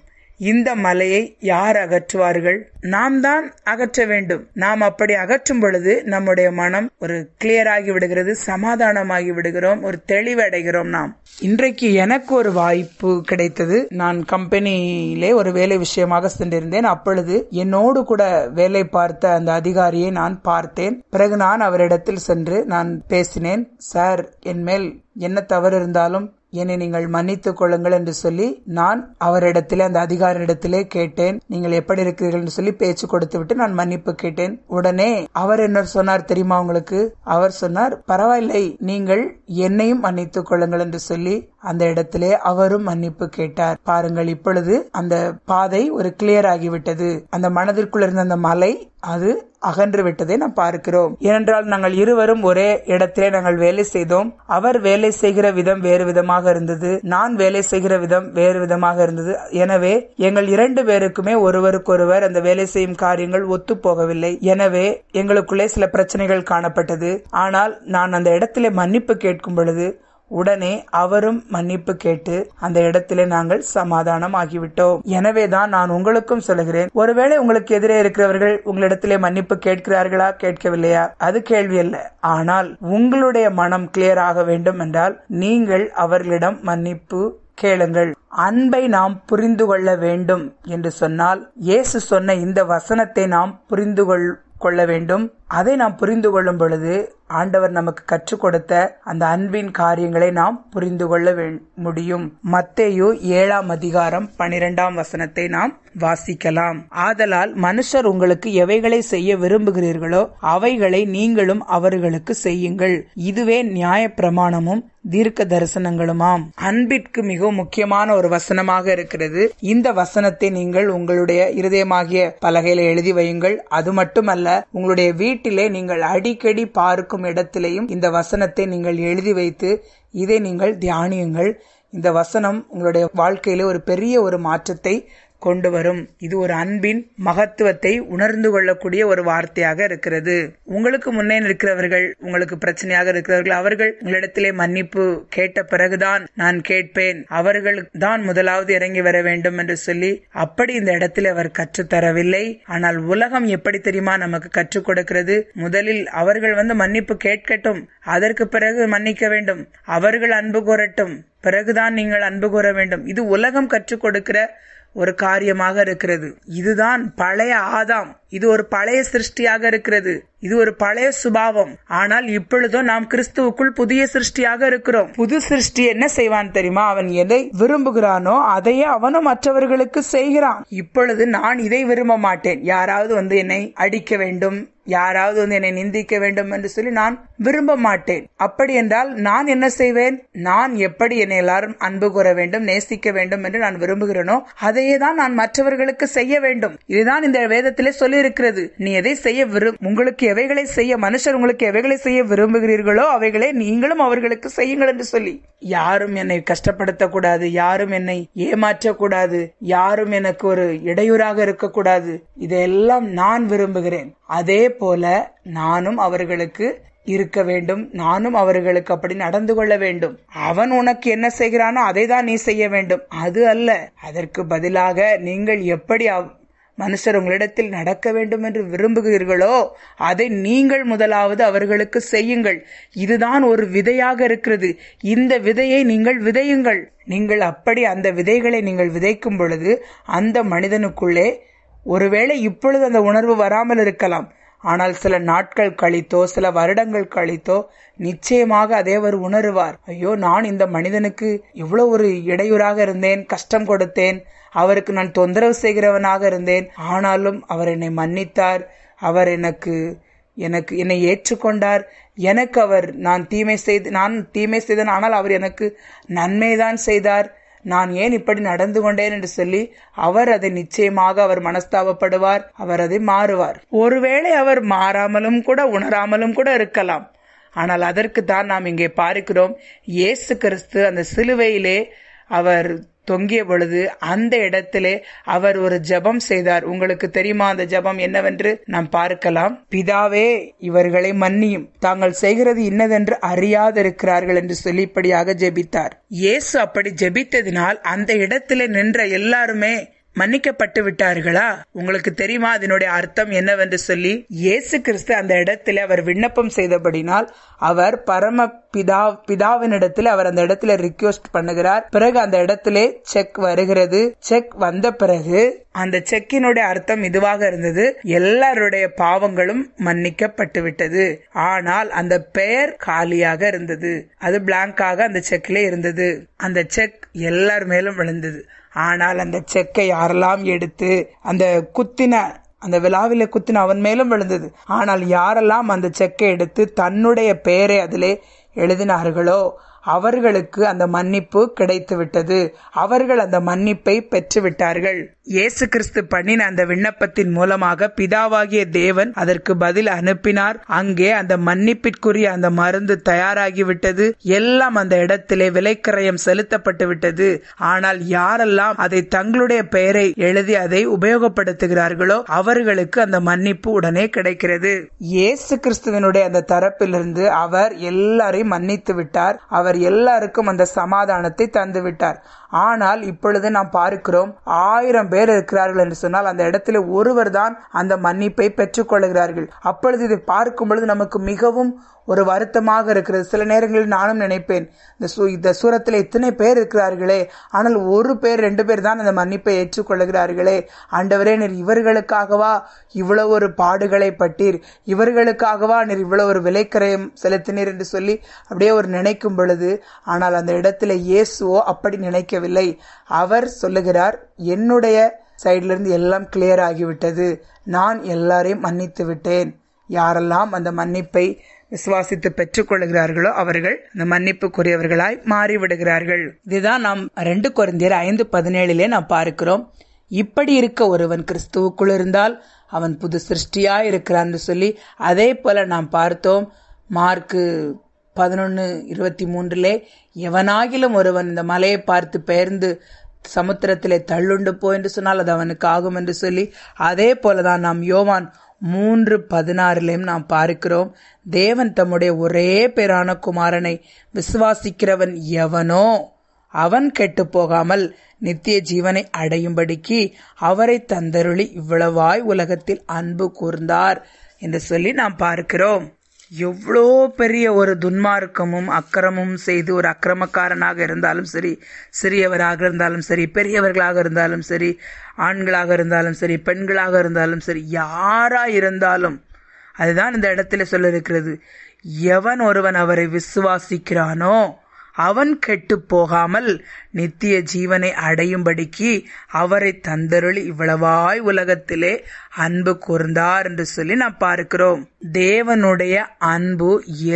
இந்த மலையை யார் அகற்றுவார்கள் நாம் தான் அகற்ற வேண்டும் நாம் அப்படி அகற்றும் பொழுது நம்முடைய மனம் ஒரு கிளியர் ஆகி விடுகிறது சமாதானமாகி விடுகிறோம் ஒரு தெளிவடைகிறோம் நாம் இன்றைக்கு எனக்கு ஒரு வாய்ப்பு கிடைத்தது நான் கம்பெனியிலே ஒரு வேலை விஷயமாக சென்றிருந்தேன் அப்பொழுது என்னோடு கூட வேலை பார்த்த அந்த அதிகாரியை நான் பார்த்தேன் பிறகு நான் அவரிடத்தில் சென்று நான் பேசினேன் சார் என் மேல் என்ன தவறு இருந்தாலும் என்னை நீங்கள் மன்னித்துக் கொள்ளுங்கள் என்று சொல்லி நான் அவரிடத்திலே அந்த அதிகாரியிடத்திலே கேட்டேன் நீங்கள் எப்படி இருக்கிறீர்கள் என்று சொல்லி பேச்சு கொடுத்து விட்டு நான் மன்னிப்பு கேட்டேன் உடனே அவர் என்ன சொன்னார் தெரியுமா உங்களுக்கு அவர் சொன்னார் பரவாயில்லை நீங்கள் என்னையும் மன்னித்துக் கொள்ளுங்கள் என்று சொல்லி அந்த இடத்திலே அவரும் மன்னிப்பு கேட்டார் பாருங்கள் இப்பொழுது அந்த பாதை ஒரு கிளியர் ஆகிவிட்டது அந்த மனதிற்குள் இருந்த அந்த மலை அது அகன்று விட்டதை நாம் பார்க்கிறோம் ஏனென்றால் நாங்கள் இருவரும் ஒரே இடத்திலே நாங்கள் வேலை செய்தோம் அவர் வேலை செய்கிற விதம் வேறு விதமாக இருந்தது நான் வேலை செய்கிற விதம் வேறு விதமாக இருந்தது எனவே எங்கள் இரண்டு பேருக்குமே ஒருவருக்கொருவர் அந்த வேலை செய்யும் காரியங்கள் ஒத்து போகவில்லை எனவே எங்களுக்குள்ளே சில பிரச்சனைகள் காணப்பட்டது ஆனால் நான் அந்த இடத்திலே மன்னிப்பு கேட்கும் பொழுது உடனே அவரும் மன்னிப்பு கேட்டு அந்த இடத்திலே நாங்கள் சமாதானம் ஆகிவிட்டோம் எனவேதான் நான் உங்களுக்கும் சொல்லுகிறேன் ஒருவேளை உங்களுக்கு எதிரே இருக்கிறவர்கள் உங்களிடத்திலே மன்னிப்பு கேட்கிறார்களா கேட்கவில்லையா அது கேள்வி அல்ல ஆனால் உங்களுடைய மனம் கிளியர் ஆக வேண்டும் என்றால் நீங்கள் அவர்களிடம் மன்னிப்பு கேளுங்கள் அன்பை நாம் புரிந்து கொள்ள வேண்டும் என்று சொன்னால் இயேசு சொன்ன இந்த வசனத்தை நாம் புரிந்து கொள்ள வேண்டும் அதை நாம் புரிந்து கொள்ளும் பொழுது ஆண்டவர் நமக்கு கற்றுக் கொடுத்த அந்த அன்பின் காரியங்களை நாம் புரிந்து கொள்ள முடியும் மத்தேயு ஏழாம் அதிகாரம் பனிரெண்டாம் வசனத்தை நாம் வாசிக்கலாம் ஆதலால் மனுஷர் உங்களுக்கு எவைகளை செய்ய விரும்புகிறீர்களோ அவைகளை நீங்களும் அவர்களுக்கு செய்யுங்கள் இதுவே நியாய பிரமாணமும் தீர்க்க தரிசனங்களுமாம் அன்பிற்கு மிக முக்கியமான ஒரு வசனமாக இருக்கிறது இந்த வசனத்தை நீங்கள் உங்களுடைய இருதயமாகிய பலகையில எழுதி வையுங்கள் அது மட்டுமல்ல உங்களுடைய வீடு வீட்டிலே நீங்கள் அடிக்கடி பார்க்கும் இடத்திலேயும் இந்த வசனத்தை நீங்கள் எழுதி வைத்து இதை நீங்கள் தியானியுங்கள் இந்த வசனம் உங்களுடைய வாழ்க்கையிலே ஒரு பெரிய ஒரு மாற்றத்தை கொண்டு வரும் இது ஒரு அன்பின் மகத்துவத்தை உணர்ந்து கொள்ளக்கூடிய ஒரு வார்த்தையாக இருக்கிறது உங்களுக்கு முன்னே இருக்கிறவர்கள் உங்களுக்கு பிரச்சனையாக இருக்கிறவர்கள் அவர்கள் உங்களிடத்திலே மன்னிப்பு கேட்ட பிறகுதான் நான் கேட்பேன் அவர்கள் தான் முதலாவது இறங்கி வர வேண்டும் என்று சொல்லி அப்படி இந்த இடத்தில் அவர் கற்றுத்தரவில்லை ஆனால் உலகம் எப்படி தெரியுமா நமக்கு கற்றுக் கொடுக்கிறது முதலில் அவர்கள் வந்து மன்னிப்பு கேட்கட்டும் அதற்கு பிறகு மன்னிக்க வேண்டும் அவர்கள் அன்பு கோரட்டும் பிறகுதான் நீங்கள் அன்பு கோர வேண்டும் இது உலகம் கற்றுக் கொடுக்கிற ஒரு காரியமாக இருக்கிறது இதுதான் பழைய ஆதாம் இது ஒரு பழைய சிருஷ்டியாக இருக்கிறது இது ஒரு பழைய சுபாவம் ஆனால் இப்பொழுதோ நாம் கிறிஸ்துவுக்குள் புதிய சிருஷ்டியாக இருக்கிறோம் புது சிருஷ்டி என்ன செய்வான் தெரியுமா அவன் எதை விரும்புகிறானோ அதையே அவனும் மற்றவர்களுக்கு செய்கிறான் இப்பொழுது நான் இதை விரும்ப மாட்டேன் யாராவது வந்து என்னை அடிக்க வேண்டும் யாராவது வந்து என்னை நிந்திக்க வேண்டும் என்று சொல்லி நான் விரும்ப மாட்டேன் அப்படி என்றால் நான் என்ன செய்வேன் நான் எப்படி என்னை எல்லாரும் அன்பு கூற வேண்டும் நேசிக்க வேண்டும் என்று நான் விரும்புகிறேனோ அதையே தான் நான் மற்றவர்களுக்கு செய்ய வேண்டும் இதுதான் இந்த வேதத்திலே சொல்லி சொல்லியிருக்கிறது நீ எதை செய்ய விரும் உங்களுக்கு எவைகளை செய்ய மனுஷர் உங்களுக்கு எவைகளை செய்ய விரும்புகிறீர்களோ அவைகளை நீங்களும் அவர்களுக்கு செய்யுங்கள் என்று சொல்லி யாரும் என்னை கஷ்டப்படுத்தக்கூடாது யாரும் என்னை ஏமாற்றக்கூடாது யாரும் எனக்கு ஒரு இடையூறாக இருக்கக்கூடாது இதையெல்லாம் நான் விரும்புகிறேன் அதே போல நானும் அவர்களுக்கு இருக்க வேண்டும் நானும் அவர்களுக்கு அப்படி நடந்து கொள்ள வேண்டும் அவன் உனக்கு என்ன செய்கிறானோ அதை தான் நீ செய்ய வேண்டும் அது அல்ல அதற்கு பதிலாக நீங்கள் எப்படி மனுஷர் உங்களிடத்தில் நடக்க வேண்டும் என்று விரும்புகிறீர்களோ அதை நீங்கள் முதலாவது அவர்களுக்கு செய்யுங்கள் இதுதான் ஒரு விதையாக இருக்கிறது இந்த விதையை நீங்கள் விதையுங்கள் நீங்கள் அப்படி அந்த விதைகளை நீங்கள் விதைக்கும் பொழுது அந்த மனிதனுக்குள்ளே ஒருவேளை இப்பொழுது அந்த உணர்வு வராமல் இருக்கலாம் ஆனால் சில நாட்கள் கழித்தோ சில வருடங்கள் கழித்தோ நிச்சயமாக அதே அவர் உணருவார் ஐயோ நான் இந்த மனிதனுக்கு இவ்வளோ ஒரு இடையூறாக இருந்தேன் கஷ்டம் கொடுத்தேன் அவருக்கு நான் தொந்தரவு செய்கிறவனாக இருந்தேன் ஆனாலும் அவர் என்னை மன்னித்தார் அவர் எனக்கு எனக்கு என்னை ஏற்றுக்கொண்டார் எனக்கு அவர் நான் தீமை செய்து நான் தீமை செய்தேன் ஆனால் அவர் எனக்கு நன்மைதான் செய்தார் நான் ஏன் இப்படி நடந்து கொண்டேன் என்று சொல்லி அவர் அதை நிச்சயமாக அவர் மனஸ்தாபப்படுவார் அவர் அதை மாறுவார் ஒருவேளை அவர் மாறாமலும் கூட உணராமலும் கூட இருக்கலாம் ஆனால் அதற்கு தான் நாம் இங்கே பார்க்கிறோம் இயேசு கிறிஸ்து அந்த சிலுவையிலே அவர் தொங்கிய பொழுது அந்த இடத்திலே அவர் ஒரு ஜபம் செய்தார் உங்களுக்கு தெரியுமா அந்த ஜபம் என்னவென்று நாம் பார்க்கலாம் பிதாவே இவர்களை மன்னியும் தாங்கள் செய்கிறது இன்னதென்று அறியாதிருக்கிறார்கள் என்று சொல்லிப்படியாக ஜெபித்தார் இயேசு அப்படி ஜெபித்ததினால் அந்த இடத்திலே நின்ற எல்லாருமே மன்னிக்கப்பட்டு விட்டார்களா உங்களுக்கு தெரியுமா அதனுடைய அர்த்தம் என்னவென்று சொல்லி இயேசு கிறிஸ்து அந்த இடத்துல அவர் விண்ணப்பம் செய்தபடினால் அவர் பரம பிதா பிதாவினிடத்தில் அவர் அந்த இடத்துல ரிக்வெஸ்ட் பண்ணுகிறார் பிறகு அந்த இடத்துல செக் வருகிறது செக் வந்த பிறகு அந்த செக்கினுடைய அர்த்தம் இதுவாக இருந்தது எல்லாருடைய பாவங்களும் மன்னிக்கப்பட்டு விட்டது ஆனால் அந்த பெயர் காலியாக இருந்தது அது பிளாங்காக அந்த செக்கிலே இருந்தது அந்த செக் எல்லார் மேலும் விழுந்தது ஆனால் அந்த செக்கை யாரெல்லாம் எடுத்து அந்த குத்தின அந்த விழாவில குத்தின அவன் மேலும் விழுந்தது ஆனால் யாரெல்லாம் அந்த செக்கை எடுத்து தன்னுடைய பெயரை அதிலே எழுதினார்களோ அவர்களுக்கு அந்த மன்னிப்பு கிடைத்து விட்டது அவர்கள் அந்த மன்னிப்பை பெற்றுவிட்டார்கள் இயேசு கிறிஸ்து பண்ணின அந்த விண்ணப்பத்தின் மூலமாக பிதாவாகிய தேவன் அதற்கு பதில் அனுப்பினார் அங்கே அந்த மன்னிப்பிற்குரிய அந்த மருந்து தயாராகிவிட்டது எல்லாம் அந்த இடத்திலே விலைக்கிரயம் செலுத்தப்பட்டு விட்டது ஆனால் யாரெல்லாம் அதை தங்களுடைய பெயரை எழுதி அதை உபயோகப்படுத்துகிறார்களோ அவர்களுக்கு அந்த மன்னிப்பு உடனே கிடைக்கிறது இயேசு கிறிஸ்துவனுடைய அந்த தரப்பிலிருந்து அவர் எல்லாரையும் மன்னித்து விட்டார் அவர் எல்லாருக்கும் அந்த சமாதானத்தை தந்து விட்டார் ஆனால் இப்பொழுது நாம் பார்க்கிறோம் ஆயிரம் பேர் இருக்கிறார்கள் என்று சொன்னால் அந்த இடத்துல ஒருவர் தான் அந்த மன்னிப்பை பெற்றுக்கொள்கிறார்கள் அப்பொழுது இதை பார்க்கும் பொழுது நமக்கு மிகவும் ஒரு வருத்தமாக இருக்கிறது சில நேரங்களில் நானும் நினைப்பேன் இந்த சு இந்த சூரத்தில் இத்தனை பேர் இருக்கிறார்களே ஆனால் ஒரு பேர் ரெண்டு பேர் தான் அந்த மன்னிப்பை ஏற்றுக்கொள்கிறார்களே ஆண்டவரே நீர் இவர்களுக்காகவா இவ்வளோ ஒரு பாடுகளை பட்டீர் இவர்களுக்காகவா நீர் இவ்வளோ ஒரு விலைக்கரையும் செலுத்தினீர் என்று சொல்லி அப்படியே ஒரு நினைக்கும் பொழுது ஆனால் அந்த இடத்துல இயேசுவோ அப்படி நினைக்கவில்லை அவர் சொல்லுகிறார் என்னுடைய சைட்லேருந்து எல்லாம் கிளியர் ஆகிவிட்டது நான் எல்லாரையும் மன்னித்து விட்டேன் யாரெல்லாம் அந்த மன்னிப்பை விசுவாசித்து பெற்றுக்கொள்கிறார்களோ அவர்கள் அந்த மன்னிப்புக்குரியவர்களாய் மாறிவிடுகிறார்கள் இதுதான் நாம் ரெண்டு குறைந்தர் ஐந்து பதினேழுலே நாம் பார்க்கிறோம் இப்படி இருக்க ஒருவன் கிறிஸ்துவுக்குள் இருந்தால் அவன் புது சிருஷ்டியா இருக்கிறான்னு சொல்லி அதே போல நாம் பார்த்தோம் மார்க்கு பதினொன்று இருபத்தி மூன்றிலே எவனாகிலும் ஒருவன் இந்த மலையை பார்த்து பெயர்ந்து சமுத்திரத்திலே தள்ளுண்டு போ என்று சொன்னால் அது அவனுக்கு ஆகும் என்று சொல்லி அதே போலதான் நாம் யோவான் மூன்று பதினாறிலையும் நாம் பார்க்கிறோம் தேவன் தம்முடைய ஒரே பேரான குமாரனை விசுவாசிக்கிறவன் எவனோ அவன் கெட்டு போகாமல் நித்திய ஜீவனை அடையும்படிக்கு அவரை தந்தருளி இவ்வளவாய் உலகத்தில் அன்பு கூர்ந்தார் என்று சொல்லி நாம் பார்க்கிறோம் எவ்வளோ பெரிய ஒரு துன்மார்க்கமும் அக்கிரமும் செய்து ஒரு அக்கிரமக்காரனாக இருந்தாலும் சரி சிறியவராக இருந்தாலும் சரி பெரியவர்களாக இருந்தாலும் சரி ஆண்களாக இருந்தாலும் சரி பெண்களாக இருந்தாலும் சரி யாராக இருந்தாலும் அதுதான் இந்த இடத்துல சொல்லிருக்கிறது எவன் ஒருவன் அவரை விசுவாசிக்கிறானோ அவன் கெட்டு போகாமல் நித்திய ஜீவனை அடையும்படிக்கு அவரை தந்தருளி இவ்வளவாய் உலகத்திலே அன்பு கூர்ந்தார் என்று சொல்லி நாம் பார்க்கிறோம் தேவனுடைய அன்பு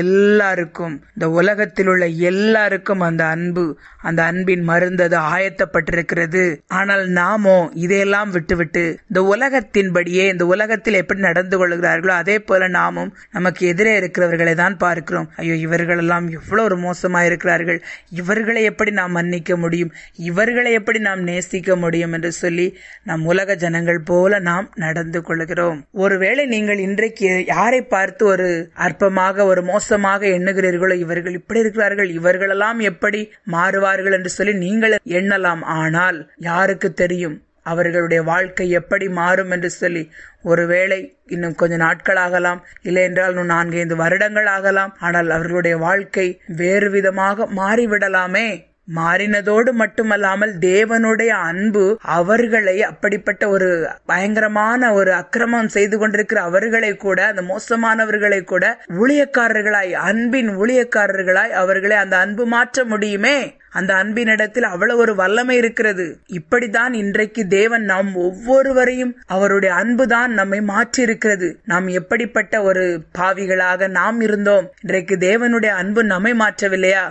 எல்லாருக்கும் இந்த உலகத்தில் உள்ள எல்லாருக்கும் அந்த அன்பு அந்த அன்பின் மருந்து அது ஆயத்தப்பட்டிருக்கிறது ஆனால் நாமோ இதையெல்லாம் விட்டுவிட்டு இந்த உலகத்தின்படியே இந்த உலகத்தில் எப்படி நடந்து கொள்கிறார்களோ அதே போல நாமும் நமக்கு எதிரே இருக்கிறவர்களை தான் பார்க்கிறோம் ஐயோ இவர்கள் எல்லாம் எவ்வளவு ஒரு மோசமா இருக்கிறார்கள் இவர்களை எப்படி நாம் மன்னிக்க முடியும் இவர்களை எப்படி நாம் நேசிக்க முடியும் என்று சொல்லி நம் உலக ஜனங்கள் போல நாம் நடந்து பகிர்ந்து கொள்கிறோம் ஒருவேளை நீங்கள் இன்றைக்கு யாரை பார்த்து ஒரு அற்பமாக ஒரு மோசமாக எண்ணுகிறீர்களோ இவர்கள் இப்படி இருக்கிறார்கள் இவர்களெல்லாம் எப்படி மாறுவார்கள் என்று சொல்லி நீங்கள் எண்ணலாம் ஆனால் யாருக்கு தெரியும் அவர்களுடைய வாழ்க்கை எப்படி மாறும் என்று சொல்லி ஒருவேளை இன்னும் கொஞ்ச நாட்கள் ஆகலாம் இல்லை என்றால் இன்னும் நான்கைந்து வருடங்கள் ஆகலாம் ஆனால் அவர்களுடைய வாழ்க்கை வேறு விதமாக மாறிவிடலாமே மாறினதோடு மட்டுமல்லாமல் தேவனுடைய அன்பு அவர்களை அப்படிப்பட்ட ஒரு பயங்கரமான ஒரு அக்கிரமம் செய்து கொண்டிருக்கிற அவர்களை கூட அந்த மோசமானவர்களை கூட ஊழியக்காரர்களாய் அன்பின் ஊழியக்காரர்களாய் அவர்களை அந்த அன்பு மாற்ற முடியுமே அந்த அன்பின் இடத்தில் அவ்வளவு ஒரு வல்லமை இருக்கிறது இப்படிதான் இன்றைக்கு தேவன் நாம் ஒவ்வொருவரையும் அவருடைய அன்புதான் நம்மை மாற்றி இருக்கிறது நாம் எப்படிப்பட்ட ஒரு பாவிகளாக நாம் இருந்தோம் இன்றைக்கு தேவனுடைய அன்பு நம்மை மாற்றவில்லையா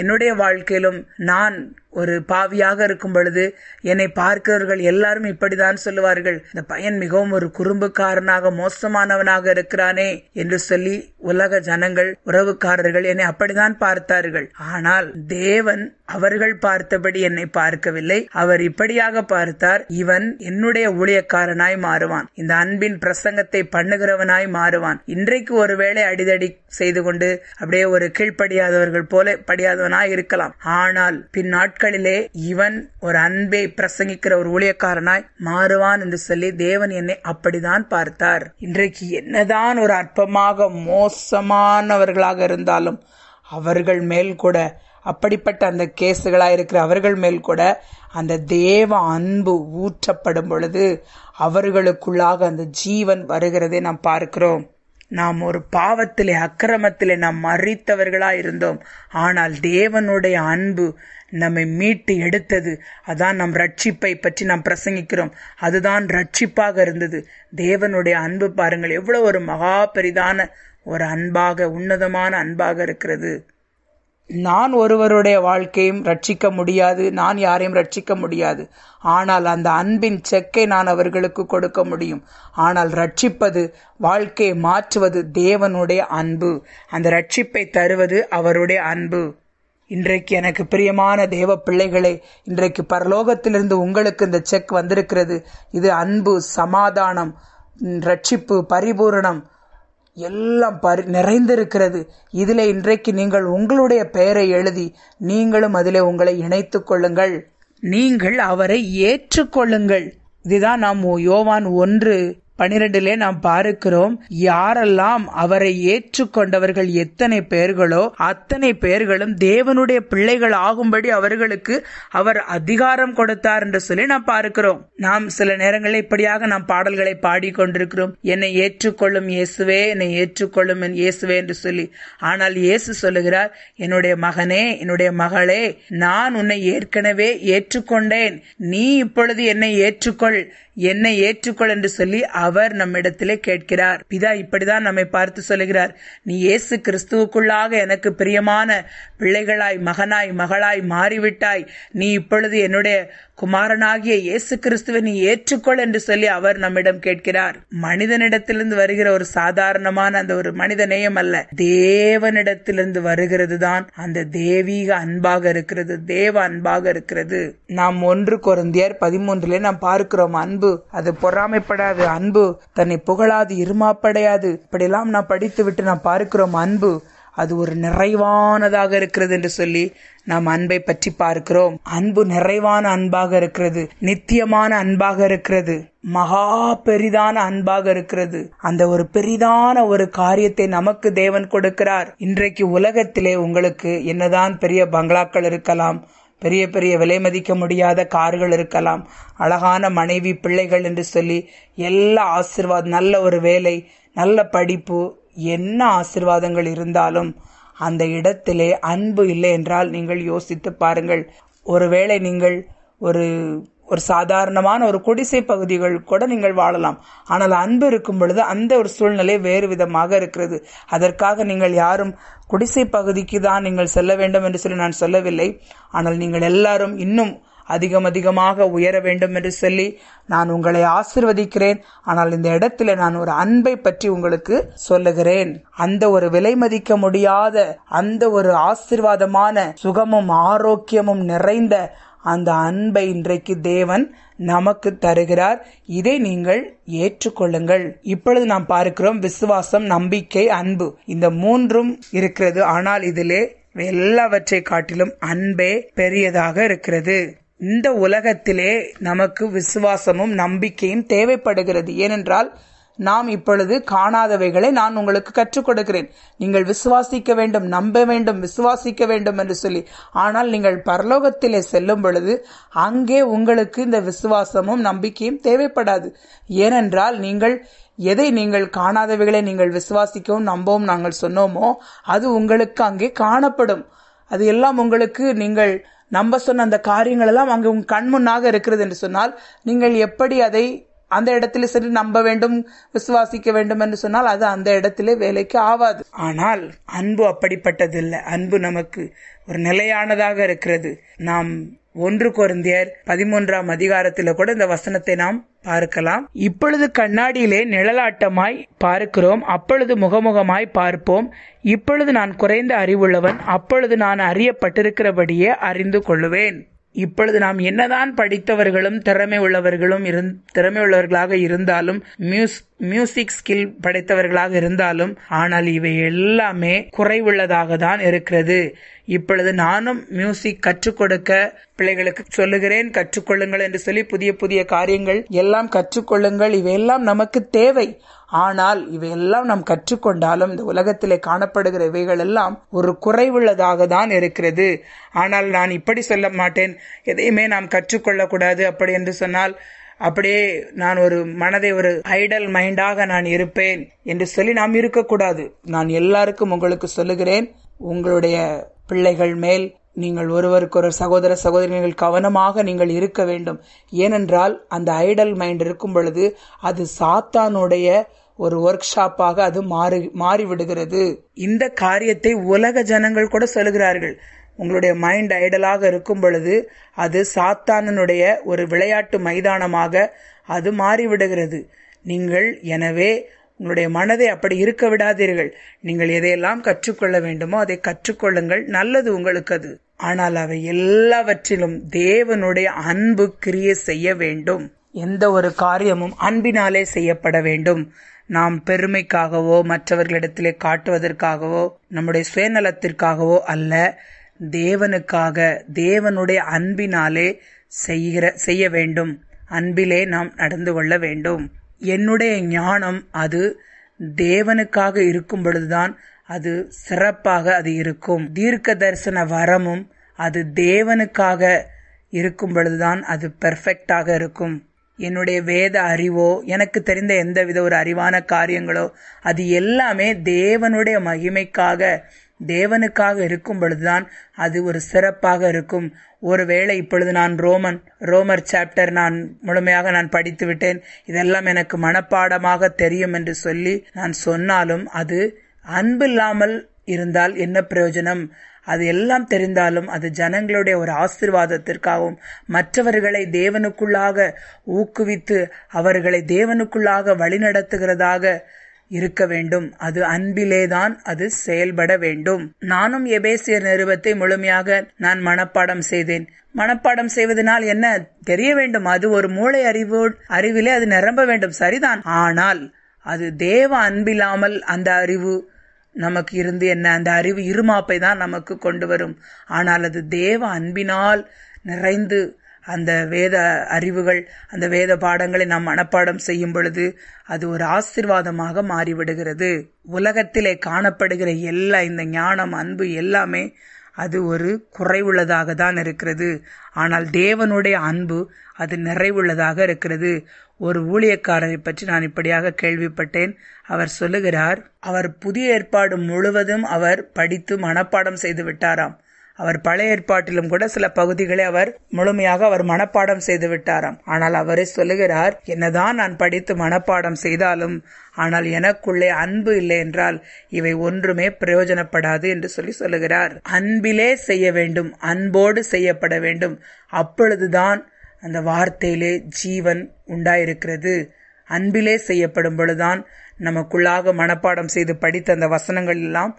என்னுடைய வாழ்க்கையிலும் நான் ஒரு பாவியாக இருக்கும் பொழுது என்னை பார்க்கிறவர்கள் எல்லாரும் இப்படிதான் சொல்லுவார்கள் இந்த பையன் மிகவும் ஒரு குறும்புக்காரனாக மோசமானவனாக இருக்கிறானே என்று சொல்லி உலக ஜனங்கள் உறவுக்காரர்கள் என்னை அப்படிதான் பார்த்தார்கள் ஆனால் தேவன் அவர்கள் பார்த்தபடி என்னை பார்க்கவில்லை அவர் இப்படியாக பார்த்தார் இவன் என்னுடைய ஊழியக்காரனாய் மாறுவான் இந்த அன்பின் பிரசங்கத்தை பண்ணுகிறவனாய் மாறுவான் இன்றைக்கு ஒருவேளை அடிதடி செய்து கொண்டு அப்படியே ஒரு கீழ்ப்படியாதவர்கள் போல படியாதவனாய் இருக்கலாம் ஆனால் பின்னாட்கள் நாட்களிலே இவன் ஒரு அன்பை பிரசங்கிக்கிற ஒரு ஊழியக்காரனாய் மாறுவான் என்று சொல்லி தேவன் என்னை அப்படிதான் பார்த்தார் இன்றைக்கு என்னதான் ஒரு அற்பமாக மோசமானவர்களாக இருந்தாலும் அவர்கள் மேல் கூட அப்படிப்பட்ட அந்த கேஸுகளாக இருக்கிற அவர்கள் மேல் கூட அந்த தேவ அன்பு ஊற்றப்படும் பொழுது அவர்களுக்குள்ளாக அந்த ஜீவன் வருகிறதை நாம் பார்க்கிறோம் நாம் ஒரு பாவத்திலே அக்கிரமத்திலே நாம் மறித்தவர்களா இருந்தோம் ஆனால் தேவனுடைய அன்பு நம்மை மீட்டு எடுத்தது அதான் நம் ரட்சிப்பை பற்றி நாம் பிரசங்கிக்கிறோம் அதுதான் ரட்சிப்பாக இருந்தது தேவனுடைய அன்பு பாருங்கள் எவ்வளோ ஒரு மகா பெரிதான ஒரு அன்பாக உன்னதமான அன்பாக இருக்கிறது நான் ஒருவருடைய வாழ்க்கையும் ரட்சிக்க முடியாது நான் யாரையும் ரட்சிக்க முடியாது ஆனால் அந்த அன்பின் செக்கை நான் அவர்களுக்கு கொடுக்க முடியும் ஆனால் ரட்சிப்பது வாழ்க்கையை மாற்றுவது தேவனுடைய அன்பு அந்த ரட்சிப்பை தருவது அவருடைய அன்பு இன்றைக்கு எனக்கு பிரியமான தேவ பிள்ளைகளே இன்றைக்கு பரலோகத்திலிருந்து உங்களுக்கு இந்த செக் வந்திருக்கிறது இது அன்பு சமாதானம் ரட்சிப்பு பரிபூரணம் எல்லாம் பரி நிறைந்திருக்கிறது இதில் இன்றைக்கு நீங்கள் உங்களுடைய பெயரை எழுதி நீங்களும் அதிலே உங்களை இணைத்து கொள்ளுங்கள் நீங்கள் அவரை ஏற்றுக்கொள்ளுங்கள் இதுதான் நாம் யோவான் ஒன்று பனிரெண்டிலே நாம் பார்க்கிறோம் யாரெல்லாம் அவரை ஏற்றுக்கொண்டவர்கள் எத்தனை பேர்களோ அத்தனை பேர்களும் தேவனுடைய பிள்ளைகள் ஆகும்படி அவர்களுக்கு அவர் அதிகாரம் கொடுத்தார் என்று சொல்லி நாம் பார்க்கிறோம் நாம் சில நேரங்களில் இப்படியாக நாம் பாடல்களை பாடிக்கொண்டிருக்கிறோம் என்னை ஏற்றுக்கொள்ளும் இயேசுவே என்னை ஏற்றுக்கொள்ளும் இயேசுவே என்று சொல்லி ஆனால் இயேசு சொல்லுகிறார் என்னுடைய மகனே என்னுடைய மகளே நான் உன்னை ஏற்கனவே ஏற்றுக்கொண்டேன் நீ இப்பொழுது என்னை ஏற்றுக்கொள் என்னை ஏற்றுக்கொள் என்று சொல்லி அவர் நம்மிடத்திலே கேட்கிறார் பிதா இப்படிதான் நம்மை பார்த்து சொல்லுகிறார் நீ இயேசு கிறிஸ்துவுக்குள்ளாக எனக்கு பிரியமான பிள்ளைகளாய் மகனாய் மகளாய் மாறிவிட்டாய் நீ இப்பொழுது என்னுடைய குமாரனாகிய இயேசு கிறிஸ்துவை நீ ஏற்றுக்கொள் என்று சொல்லி அவர் நம்மிடம் கேட்கிறார் மனிதனிடத்திலிருந்து வருகிற ஒரு சாதாரணமான அந்த ஒரு மனித நேயம் அல்ல தேவனிடத்திலிருந்து வருகிறது தான் அந்த தேவீக அன்பாக இருக்கிறது தேவ அன்பாக இருக்கிறது நாம் ஒன்று குறந்தியார் பதிமூன்றுல நாம் பார்க்கிறோம் அன்பு அன்பு அது பொறாமைப்படாது அன்பு தன்னை புகழாது இருமாப்படையாது இப்படிலாம் நான் படித்து விட்டு நான் பார்க்கிறோம் அன்பு அது ஒரு நிறைவானதாக இருக்கிறது என்று சொல்லி நாம் அன்பை பற்றி பார்க்கிறோம் அன்பு நிறைவான அன்பாக இருக்கிறது நித்தியமான அன்பாக இருக்கிறது மகா பெரிதான அன்பாக இருக்கிறது அந்த ஒரு பெரிதான ஒரு காரியத்தை நமக்கு தேவன் கொடுக்கிறார் இன்றைக்கு உலகத்திலே உங்களுக்கு என்னதான் பெரிய பங்களாக்கள் இருக்கலாம் பெரிய பெரிய விலை மதிக்க முடியாத கார்கள் இருக்கலாம் அழகான மனைவி பிள்ளைகள் என்று சொல்லி எல்லா ஆசிர்வாதம் நல்ல ஒரு வேலை நல்ல படிப்பு என்ன ஆசிர்வாதங்கள் இருந்தாலும் அந்த இடத்திலே அன்பு இல்லை என்றால் நீங்கள் யோசித்து பாருங்கள் ஒருவேளை நீங்கள் ஒரு ஒரு சாதாரணமான ஒரு குடிசை பகுதிகள் கூட நீங்கள் வாழலாம் ஆனால் அன்பு இருக்கும் பொழுது அந்த ஒரு சூழ்நிலை வேறு விதமாக இருக்கிறது அதற்காக நீங்கள் யாரும் குடிசை பகுதிக்கு தான் நீங்கள் செல்ல வேண்டும் என்று சொல்லி நான் சொல்லவில்லை ஆனால் நீங்கள் எல்லாரும் இன்னும் அதிகம் அதிகமாக உயர வேண்டும் என்று சொல்லி நான் உங்களை ஆசிர்வதிக்கிறேன் ஆனால் இந்த இடத்துல நான் ஒரு அன்பை பற்றி உங்களுக்கு சொல்லுகிறேன் அந்த ஒரு விலை மதிக்க முடியாத அந்த ஒரு ஆசிர்வாதமான சுகமும் ஆரோக்கியமும் நிறைந்த அந்த அன்பை இன்றைக்கு தேவன் நமக்கு தருகிறார் இதை நீங்கள் ஏற்றுக்கொள்ளுங்கள் இப்பொழுது நாம் பார்க்கிறோம் விசுவாசம் நம்பிக்கை அன்பு இந்த மூன்றும் இருக்கிறது ஆனால் இதிலே எல்லாவற்றை காட்டிலும் அன்பே பெரியதாக இருக்கிறது இந்த உலகத்திலே நமக்கு விசுவாசமும் நம்பிக்கையும் தேவைப்படுகிறது ஏனென்றால் நாம் இப்பொழுது காணாதவைகளை நான் உங்களுக்கு கற்றுக் கொடுக்கிறேன் நீங்கள் விசுவாசிக்க வேண்டும் நம்ப வேண்டும் விசுவாசிக்க வேண்டும் என்று சொல்லி ஆனால் நீங்கள் பரலோகத்திலே செல்லும் பொழுது அங்கே உங்களுக்கு இந்த விசுவாசமும் நம்பிக்கையும் தேவைப்படாது ஏனென்றால் நீங்கள் எதை நீங்கள் காணாதவைகளை நீங்கள் விசுவாசிக்கவும் நம்பவும் நாங்கள் சொன்னோமோ அது உங்களுக்கு அங்கே காணப்படும் அது எல்லாம் உங்களுக்கு நீங்கள் நம்ப சொன்ன அந்த காரியங்கள் எல்லாம் அங்கே உங்கள் கண்முன்னாக இருக்கிறது என்று சொன்னால் நீங்கள் எப்படி அதை அந்த இடத்துல சரி நம்ப வேண்டும் விசுவாசிக்க வேண்டும் என்று சொன்னால் அது அந்த இடத்துல வேலைக்கு ஆவாது ஆனால் அன்பு அப்படிப்பட்டதில்லை அன்பு நமக்கு ஒரு நிலையானதாக இருக்கிறது நாம் ஒன்று குருந்தியர் பதிமூன்றாம் அதிகாரத்தில் கூட இந்த வசனத்தை நாம் பார்க்கலாம் இப்பொழுது கண்ணாடியிலே நிழலாட்டமாய் பார்க்கிறோம் அப்பொழுது முகமுகமாய் பார்ப்போம் இப்பொழுது நான் குறைந்த அறிவுள்ளவன் அப்பொழுது நான் அறியப்பட்டிருக்கிறபடியே அறிந்து கொள்ளுவேன் இப்பொழுது நாம் என்னதான் படித்தவர்களும் திறமை உள்ளவர்களும் திறமை உள்ளவர்களாக இருந்தாலும் மியூஸ் மியூசிக் ஸ்கில் படைத்தவர்களாக இருந்தாலும் ஆனால் இவை எல்லாமே குறைவுள்ளதாக தான் இருக்கிறது இப்பொழுது நானும் மியூசிக் கற்றுக் கொடுக்க பிள்ளைகளுக்கு சொல்லுகிறேன் கற்றுக்கொள்ளுங்கள் என்று சொல்லி புதிய புதிய காரியங்கள் எல்லாம் கற்றுக்கொள்ளுங்கள் இவையெல்லாம் நமக்கு தேவை ஆனால் இவையெல்லாம் நாம் கற்றுக்கொண்டாலும் இந்த உலகத்திலே காணப்படுகிற இவைகள் எல்லாம் ஒரு குறைவுள்ளதாக தான் இருக்கிறது ஆனால் நான் இப்படி சொல்ல மாட்டேன் எதையுமே நாம் கற்றுக்கொள்ளக்கூடாது அப்படி என்று சொன்னால் அப்படியே நான் ஒரு மனதை ஒரு ஐடல் மைண்டாக நான் இருப்பேன் என்று சொல்லி நாம் இருக்கக்கூடாது நான் எல்லாருக்கும் உங்களுக்கு சொல்லுகிறேன் உங்களுடைய பிள்ளைகள் மேல் நீங்கள் ஒருவருக்கு ஒரு சகோதர சகோதரிகள் கவனமாக நீங்கள் இருக்க வேண்டும் ஏனென்றால் அந்த ஐடல் மைண்ட் இருக்கும் பொழுது அது சாத்தானுடைய ஒரு ஒர்க் ஷாப்பாக அது மாறி மாறிவிடுகிறது இந்த காரியத்தை உலக ஜனங்கள் கூட சொல்லுகிறார்கள் உங்களுடைய மைண்ட் ஐடலாக இருக்கும் பொழுது அது சாத்தானனுடைய ஒரு விளையாட்டு மைதானமாக அது மாறிவிடுகிறது நீங்கள் எனவே உங்களுடைய மனதை அப்படி இருக்க விடாதீர்கள் நீங்கள் எதையெல்லாம் கற்றுக்கொள்ள வேண்டுமோ அதை கற்றுக்கொள்ளுங்கள் நல்லது உங்களுக்கு அது ஆனால் அவை எல்லாவற்றிலும் தேவனுடைய அன்பு கிரிய செய்ய வேண்டும் எந்த ஒரு காரியமும் அன்பினாலே செய்யப்பட வேண்டும் நாம் பெருமைக்காகவோ மற்றவர்களிடத்திலே காட்டுவதற்காகவோ நம்முடைய சுயநலத்திற்காகவோ அல்ல தேவனுக்காக தேவனுடைய அன்பினாலே செய்கிற செய்ய வேண்டும் அன்பிலே நாம் நடந்து கொள்ள வேண்டும் என்னுடைய ஞானம் அது தேவனுக்காக இருக்கும் பொழுதுதான் அது சிறப்பாக அது இருக்கும் தீர்க்க தரிசன வரமும் அது தேவனுக்காக இருக்கும் பொழுதுதான் அது பெர்ஃபெக்டாக இருக்கும் என்னுடைய வேத அறிவோ எனக்கு தெரிந்த எந்தவித ஒரு அறிவான காரியங்களோ அது எல்லாமே தேவனுடைய மகிமைக்காக தேவனுக்காக இருக்கும் பொழுதுதான் அது ஒரு சிறப்பாக இருக்கும் ஒருவேளை இப்பொழுது நான் ரோமன் ரோமர் சாப்டர் நான் முழுமையாக நான் படித்து விட்டேன் இதெல்லாம் எனக்கு மனப்பாடமாக தெரியும் என்று சொல்லி நான் சொன்னாலும் அது அன்பு இல்லாமல் இருந்தால் என்ன பிரயோஜனம் அது எல்லாம் தெரிந்தாலும் அது ஜனங்களுடைய ஒரு ஆசிர்வாதத்திற்காகவும் மற்றவர்களை தேவனுக்குள்ளாக ஊக்குவித்து அவர்களை தேவனுக்குள்ளாக வழிநடத்துகிறதாக இருக்க வேண்டும் அது அன்பிலேதான் அது செயல்பட வேண்டும் நானும் எபேசியர் நிருபத்தை முழுமையாக நான் மனப்பாடம் செய்தேன் மனப்பாடம் செய்வதனால் என்ன தெரிய வேண்டும் அது ஒரு மூளை அறிவு அறிவிலே அது நிரம்ப வேண்டும் சரிதான் ஆனால் அது தேவ அன்பில்லாமல் அந்த அறிவு நமக்கு இருந்து என்ன அந்த அறிவு இருமாப்பை தான் நமக்கு கொண்டு வரும் ஆனால் அது தேவ அன்பினால் நிறைந்து அந்த வேத அறிவுகள் அந்த வேத பாடங்களை நாம் மனப்பாடம் செய்யும் பொழுது அது ஒரு ஆசிர்வாதமாக மாறிவிடுகிறது உலகத்திலே காணப்படுகிற எல்லா இந்த ஞானம் அன்பு எல்லாமே அது ஒரு குறைவுள்ளதாக தான் இருக்கிறது ஆனால் தேவனுடைய அன்பு அது நிறைவுள்ளதாக இருக்கிறது ஒரு ஊழியக்காரரை பற்றி நான் இப்படியாக கேள்விப்பட்டேன் அவர் சொல்லுகிறார் அவர் புதிய ஏற்பாடு முழுவதும் அவர் படித்து மனப்பாடம் செய்து விட்டாராம் அவர் பழைய ஏற்பாட்டிலும் கூட சில பகுதிகளை அவர் முழுமையாக அவர் மனப்பாடம் செய்து விட்டாராம் ஆனால் அவரை சொல்லுகிறார் என்னதான் நான் படித்து மனப்பாடம் செய்தாலும் ஆனால் எனக்குள்ளே அன்பு இல்லை என்றால் இவை ஒன்றுமே பிரயோஜனப்படாது என்று சொல்லி சொல்லுகிறார் அன்பிலே செய்ய வேண்டும் அன்போடு செய்யப்பட வேண்டும் அப்பொழுதுதான் அந்த வார்த்தையிலே ஜீவன் உண்டாயிருக்கிறது அன்பிலே செய்யப்படும் பொழுதுதான் நமக்குள்ளாக மனப்பாடம் செய்து படித்த அந்த வசனங்கள் எல்லாம்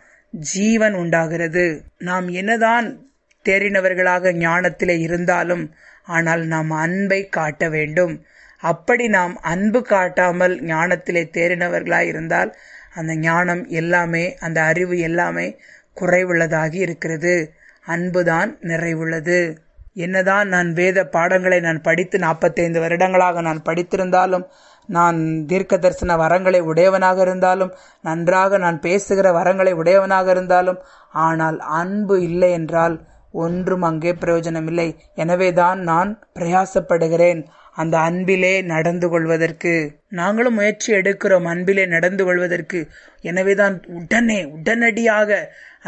ஜீவன் உண்டாகிறது நாம் என்னதான் தேறினவர்களாக ஞானத்திலே இருந்தாலும் ஆனால் நாம் அன்பை காட்ட வேண்டும் அப்படி நாம் அன்பு காட்டாமல் ஞானத்திலே தேறினவர்களாக இருந்தால் அந்த ஞானம் எல்லாமே அந்த அறிவு எல்லாமே குறைவுள்ளதாகி இருக்கிறது அன்புதான் நிறைவுள்ளது என்னதான் நான் வேத பாடங்களை நான் படித்து நாற்பத்தைந்து வருடங்களாக நான் படித்திருந்தாலும் நான் தீர்க்க தரிசன வரங்களை உடையவனாக இருந்தாலும் நன்றாக நான் பேசுகிற வரங்களை உடையவனாக இருந்தாலும் ஆனால் அன்பு இல்லை என்றால் ஒன்றும் அங்கே பிரயோஜனமில்லை எனவேதான் நான் பிரயாசப்படுகிறேன் அந்த அன்பிலே நடந்து கொள்வதற்கு நாங்களும் முயற்சி எடுக்கிறோம் அன்பிலே நடந்து கொள்வதற்கு எனவேதான் உடனே உடனடியாக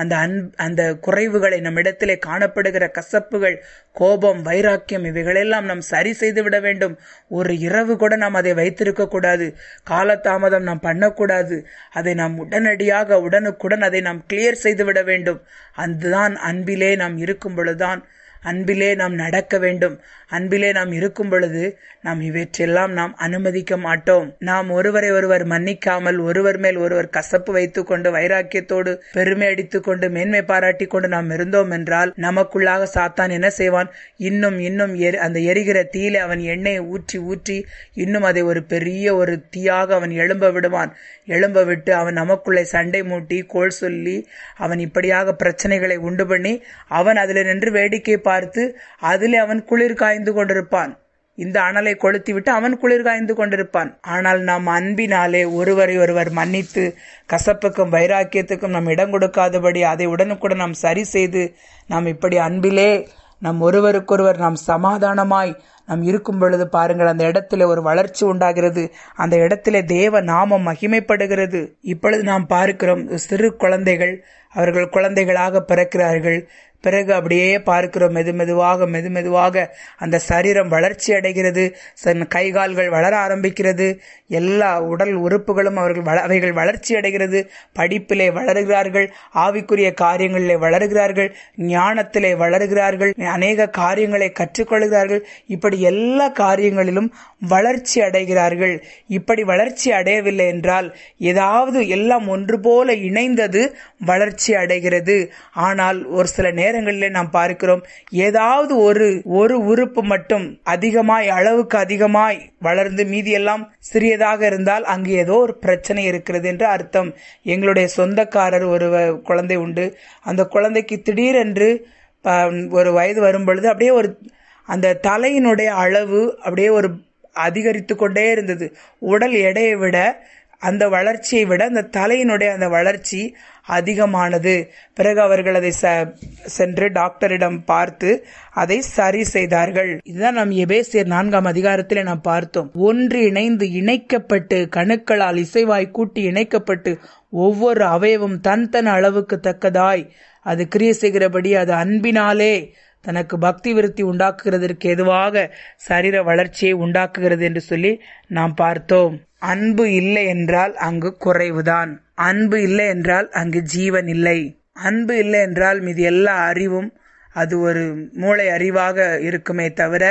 அந்த அன் அந்த குறைவுகளை நம்மிடத்திலே காணப்படுகிற கசப்புகள் கோபம் வைராக்கியம் இவைகளெல்லாம் நாம் சரி செய்து விட வேண்டும் ஒரு இரவு கூட நாம் அதை வைத்திருக்க கூடாது காலதாமதம் நாம் பண்ணக்கூடாது அதை நாம் உடனடியாக உடனுக்குடன் அதை நாம் கிளியர் செய்து விட வேண்டும் அதுதான் அன்பிலே நாம் இருக்கும் பொழுதுதான் அன்பிலே நாம் நடக்க வேண்டும் அன்பிலே நாம் இருக்கும் பொழுது நாம் இவற்றெல்லாம் நாம் அனுமதிக்க மாட்டோம் நாம் ஒருவரை ஒருவர் மன்னிக்காமல் ஒருவர் மேல் ஒருவர் கசப்பு வைத்துக் கொண்டு வைராக்கியத்தோடு பெருமை அடித்துக் கொண்டு மேன்மை பாராட்டி கொண்டு நாம் இருந்தோம் என்றால் நமக்குள்ளாக சாத்தான் என்ன செய்வான் இன்னும் இன்னும் அந்த எரிகிற தீயில அவன் எண்ணெயை ஊற்றி ஊற்றி இன்னும் அதை ஒரு பெரிய ஒரு தீயாக அவன் எழும்ப விடுவான் எழும்ப விட்டு அவன் நமக்குள்ளே சண்டை மூட்டி கோல் சொல்லி அவன் இப்படியாக பிரச்சனைகளை உண்டு பண்ணி அவன் அதில் நின்று வேடிக்கை பார்த்து அதில் அவன் குளிர்காய் காய்ந்து கொண்டிருப்பான் இந்த அனலை கொளுத்திவிட்டு அவன் குளிர் காய்ந்து கொண்டிருப்பான் ஆனால் நாம் அன்பினாலே ஒருவரை ஒருவர் மன்னித்து கசப்புக்கும் வைராக்கியத்துக்கும் நாம் இடம் கொடுக்காதபடி அதை உடனுக்குடன் நாம் சரி செய்து நாம் இப்படி அன்பிலே நம் ஒருவருக்கொருவர் நாம் சமாதானமாய் நாம் இருக்கும் பொழுது பாருங்கள் அந்த இடத்துல ஒரு வளர்ச்சி உண்டாகிறது அந்த இடத்துல தேவ நாமம் மகிமைப்படுகிறது இப்பொழுது நாம் பார்க்கிறோம் சிறு குழந்தைகள் அவர்கள் குழந்தைகளாக பிறக்கிறார்கள் பிறகு அப்படியே பார்க்கிறோம் மெது மெதுவாக மெது மெதுவாக அந்த சரீரம் வளர்ச்சி அடைகிறது கை கால்கள் வளர ஆரம்பிக்கிறது எல்லா உடல் உறுப்புகளும் அவர்கள் அவைகள் வளர்ச்சி அடைகிறது படிப்பிலே வளருகிறார்கள் ஆவிக்குரிய காரியங்களிலே வளர்கிறார்கள் ஞானத்திலே வளருகிறார்கள் அநேக காரியங்களை கற்றுக்கொள்கிறார்கள் இப்படி எல்லா காரியங்களிலும் வளர்ச்சி அடைகிறார்கள் இப்படி வளர்ச்சி அடையவில்லை என்றால் ஏதாவது எல்லாம் ஒன்று போல இணைந்தது வளர்ச்சி அடைகிறது ஆனால் ஒரு சில நேரம் நேரங்களில் நாம் பார்க்கிறோம் ஏதாவது ஒரு ஒரு உறுப்பு மட்டும் அதிகமாய் அளவுக்கு அதிகமாய் வளர்ந்து மீதியெல்லாம் சிறியதாக இருந்தால் அங்கு ஏதோ ஒரு பிரச்சனை இருக்கிறது என்று அர்த்தம் எங்களுடைய சொந்தக்காரர் ஒரு குழந்தை உண்டு அந்த குழந்தைக்கு திடீரென்று ஒரு வயது வரும் பொழுது அப்படியே ஒரு அந்த தலையினுடைய அளவு அப்படியே ஒரு அதிகரித்து கொண்டே இருந்தது உடல் எடையை விட அந்த வளர்ச்சியை விட அந்த தலையினுடைய அந்த வளர்ச்சி அதிகமானது பிறகு அவர்கள் அதை சென்று டாக்டரிடம் பார்த்து அதை சரி செய்தார்கள் இதுதான் நாம் எபேசியர் நான்காம் அதிகாரத்தில் நாம் பார்த்தோம் ஒன்று இணைந்து இணைக்கப்பட்டு கணுக்களால் இசைவாய் கூட்டி இணைக்கப்பட்டு ஒவ்வொரு அவயவும் தன் தன் அளவுக்கு தக்கதாய் அது கிரிய செய்கிறபடி அது அன்பினாலே தனக்கு பக்தி விருத்தி உண்டாக்குகிறதற்கு எதுவாக சரீர வளர்ச்சியை உண்டாக்குகிறது என்று சொல்லி நாம் பார்த்தோம் அன்பு இல்லை என்றால் அங்கு குறைவுதான் அன்பு இல்லை என்றால் அங்கு ஜீவன் இல்லை அன்பு இல்லை என்றால் மீது எல்லா அறிவும் அது ஒரு மூளை அறிவாக இருக்குமே தவிர